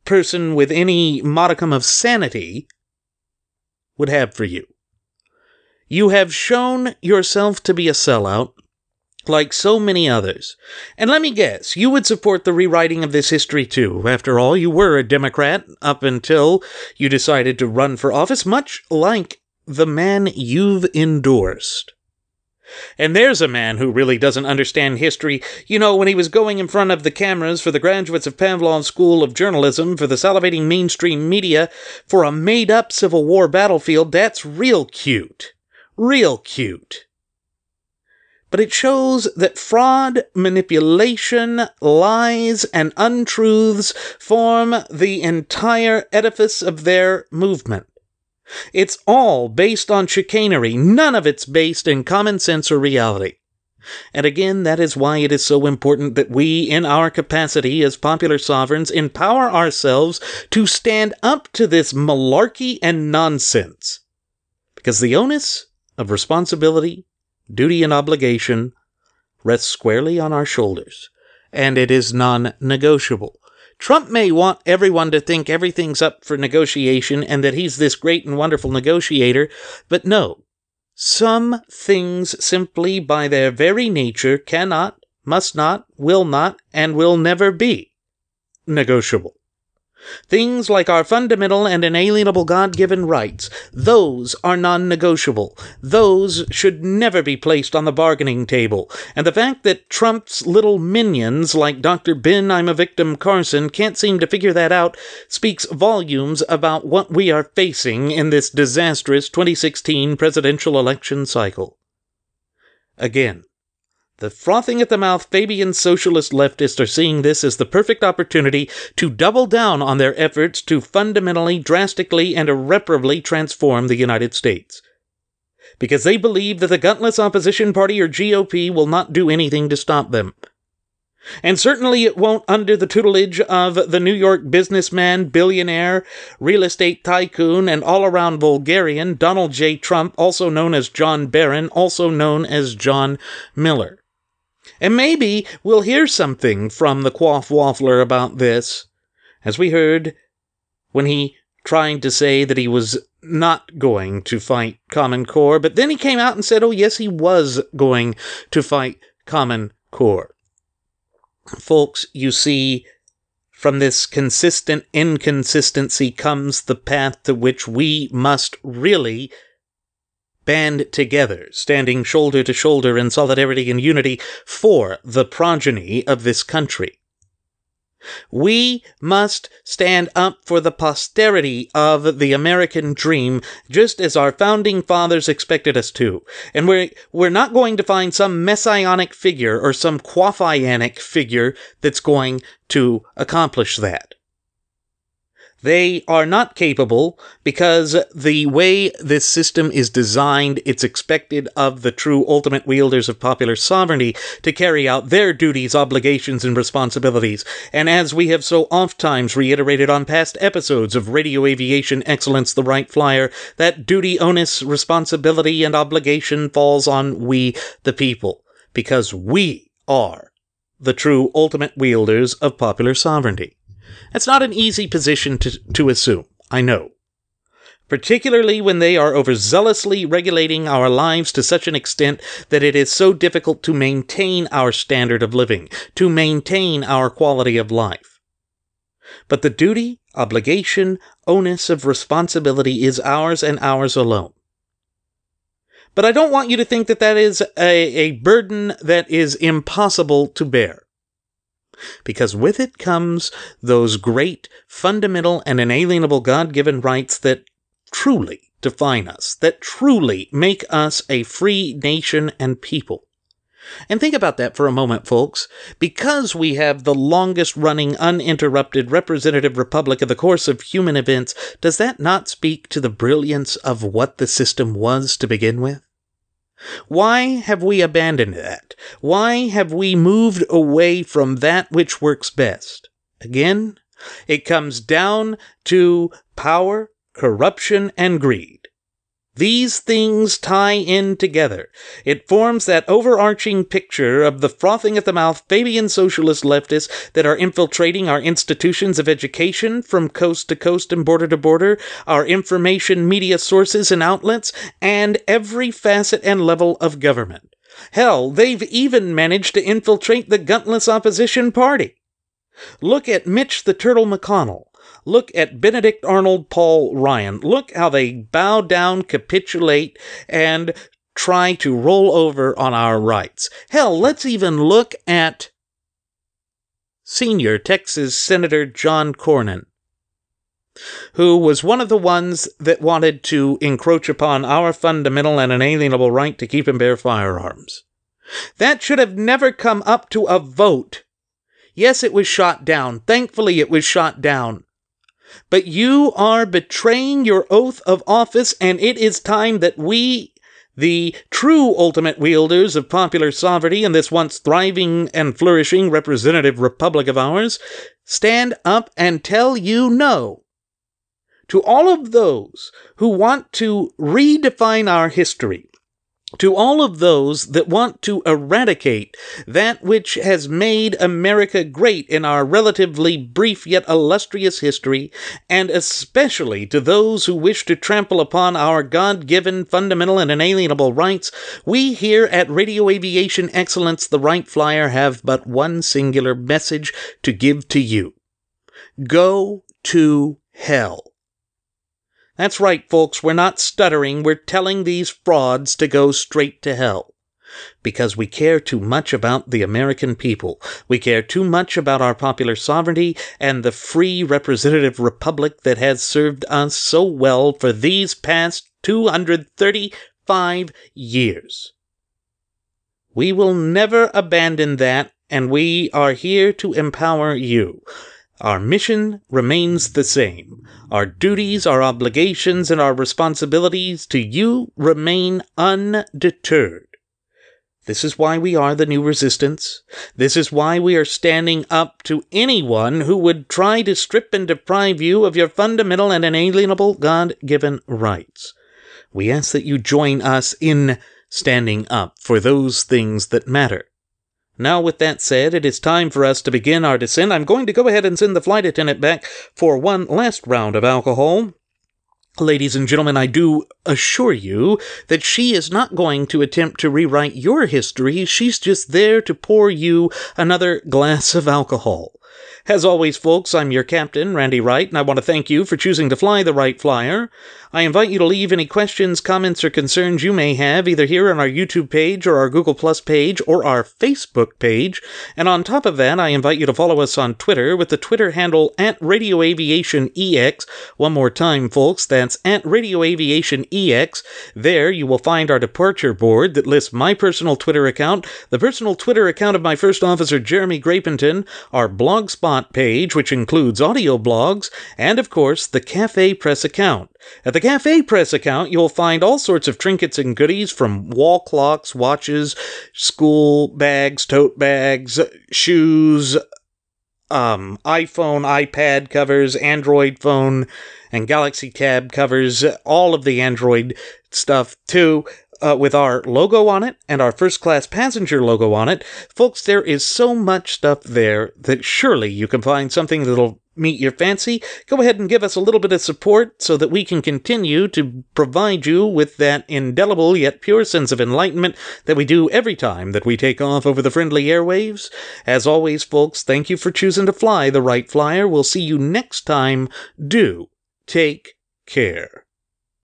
person with any modicum of sanity would have for you. You have shown yourself to be a sellout, like so many others. And let me guess, you would support the rewriting of this history too. After all, you were a Democrat up until you decided to run for office, much like the man you've endorsed. And there's a man who really doesn't understand history. You know, when he was going in front of the cameras for the graduates of Pavlov School of Journalism for the salivating mainstream media for a made up Civil War battlefield, that's real cute real cute. But it shows that fraud, manipulation, lies, and untruths form the entire edifice of their movement. It's all based on chicanery, none of it's based in common sense or reality. And again, that is why it is so important that we, in our capacity as popular sovereigns, empower ourselves to stand up to this malarkey and nonsense. Because the onus of responsibility, duty, and obligation rests squarely on our shoulders, and it is non negotiable. Trump may want everyone to think everything's up for negotiation and that he's this great and wonderful negotiator, but no. Some things simply by their very nature cannot, must not, will not, and will never be negotiable. Things like our fundamental and inalienable God given rights, those are non negotiable. Those should never be placed on the bargaining table. And the fact that Trump's little minions like Dr. Ben I'm a Victim Carson can't seem to figure that out speaks volumes about what we are facing in this disastrous 2016 presidential election cycle. Again, the frothing at the mouth Fabian socialist leftists are seeing this as the perfect opportunity to double down on their efforts to fundamentally, drastically, and irreparably transform the United States. Because they believe that the Guntless opposition party or GOP will not do anything to stop them. And certainly it won't under the tutelage of the New York businessman, billionaire, real estate tycoon, and all around vulgarian Donald J. Trump, also known as John Barron, also known as John Miller and maybe we'll hear something from the Quaff Waffler about this. As we heard when he trying to say that he was not going to fight Common Core, but then he came out and said, oh, yes, he was going to fight Common Core. Folks, you see, from this consistent inconsistency comes the path to which we must really band together, standing shoulder to shoulder in solidarity and unity for the progeny of this country. We must stand up for the posterity of the American dream, just as our founding fathers expected us to. And we're, we're not going to find some messianic figure or some quaffianic figure that's going to accomplish that. They are not capable because the way this system is designed, it's expected of the true ultimate wielders of popular sovereignty to carry out their duties, obligations, and responsibilities. And as we have so oft times reiterated on past episodes of Radio Aviation Excellence The Right Flyer, that duty, onus, responsibility, and obligation falls on we, the people, because we are the true ultimate wielders of popular sovereignty. That's not an easy position to, to assume, I know. Particularly when they are overzealously regulating our lives to such an extent that it is so difficult to maintain our standard of living, to maintain our quality of life. But the duty, obligation, onus of responsibility is ours and ours alone. But I don't want you to think that that is a, a burden that is impossible to bear because with it comes those great, fundamental, and inalienable God given rights that truly define us, that truly make us a free nation and people. And think about that for a moment, folks. Because we have the longest running, uninterrupted representative republic of the course of human events, does that not speak to the brilliance of what the system was to begin with? Why have we abandoned that? Why have we moved away from that which works best? Again, it comes down to power, corruption, and greed. These things tie in together. It forms that overarching picture of the frothing at the mouth Fabian socialist leftists that are infiltrating our institutions of education from coast to coast and border to border, our information media sources and outlets, and every facet and level of government. Hell, they've even managed to infiltrate the Guntless opposition party. Look at Mitch the Turtle McConnell, Look at Benedict Arnold, Paul Ryan. Look how they bow down, capitulate, and try to roll over on our rights. Hell, let's even look at senior Texas Senator John Cornyn, who was one of the ones that wanted to encroach upon our fundamental and inalienable right to keep and bear firearms. That should have never come up to a vote. Yes, it was shot down. Thankfully, it was shot down. But you are betraying your oath of office, and it is time that we, the true ultimate wielders of popular sovereignty in this once thriving and flourishing representative republic of ours, stand up and tell you no. To all of those who want to redefine our history, to all of those that want to eradicate that which has made America great in our relatively brief yet illustrious history, and especially to those who wish to trample upon our God given fundamental and inalienable rights, we here at Radio Aviation Excellence, the Right Flyer, have but one singular message to give to you Go to hell. That's right, folks, we're not stuttering, we're telling these frauds to go straight to hell. Because we care too much about the American people. We care too much about our popular sovereignty and the free representative republic that has served us so well for these past 235 years. We will never abandon that, and we are here to empower you. Our mission remains the same. Our duties, our obligations, and our responsibilities to you remain undeterred. This is why we are the new resistance. This is why we are standing up to anyone who would try to strip and deprive you of your fundamental and inalienable God given rights. We ask that you join us in standing up for those things that matter. Now, with that said, it is time for us to begin our descent. I'm going to go ahead and send the flight attendant back for one last round of alcohol. Ladies and gentlemen, I do assure you that she is not going to attempt to rewrite your history. She's just there to pour you another glass of alcohol. As always, folks, I'm your captain, Randy Wright, and I want to thank you for choosing to fly the Wright Flyer. I invite you to leave any questions, comments, or concerns you may have either here on our YouTube page or our Google Plus page or our Facebook page. And on top of that, I invite you to follow us on Twitter with the Twitter handle at Radio Aviation EX. One more time, folks, that's at Radio Aviation EX. There you will find our departure board that lists my personal Twitter account, the personal Twitter account of my first officer, Jeremy Grapenton, our blog Blogspot page, which includes audio blogs, and of course, the Cafe Press account. At the Cafe Press account, you'll find all sorts of trinkets and goodies from wall clocks, watches, school bags, tote bags, shoes, um, iPhone, iPad covers, Android phone, and Galaxy Tab covers all of the Android stuff too uh, with our logo on it and our first class passenger logo on it. Folks, there is so much stuff there that surely you can find something that'll meet your fancy. Go ahead and give us a little bit of support so that we can continue to provide you with that indelible yet pure sense of enlightenment that we do every time that we take off over the friendly airwaves. As always, folks, thank you for choosing to fly the right flyer. We'll see you next time. Do take care.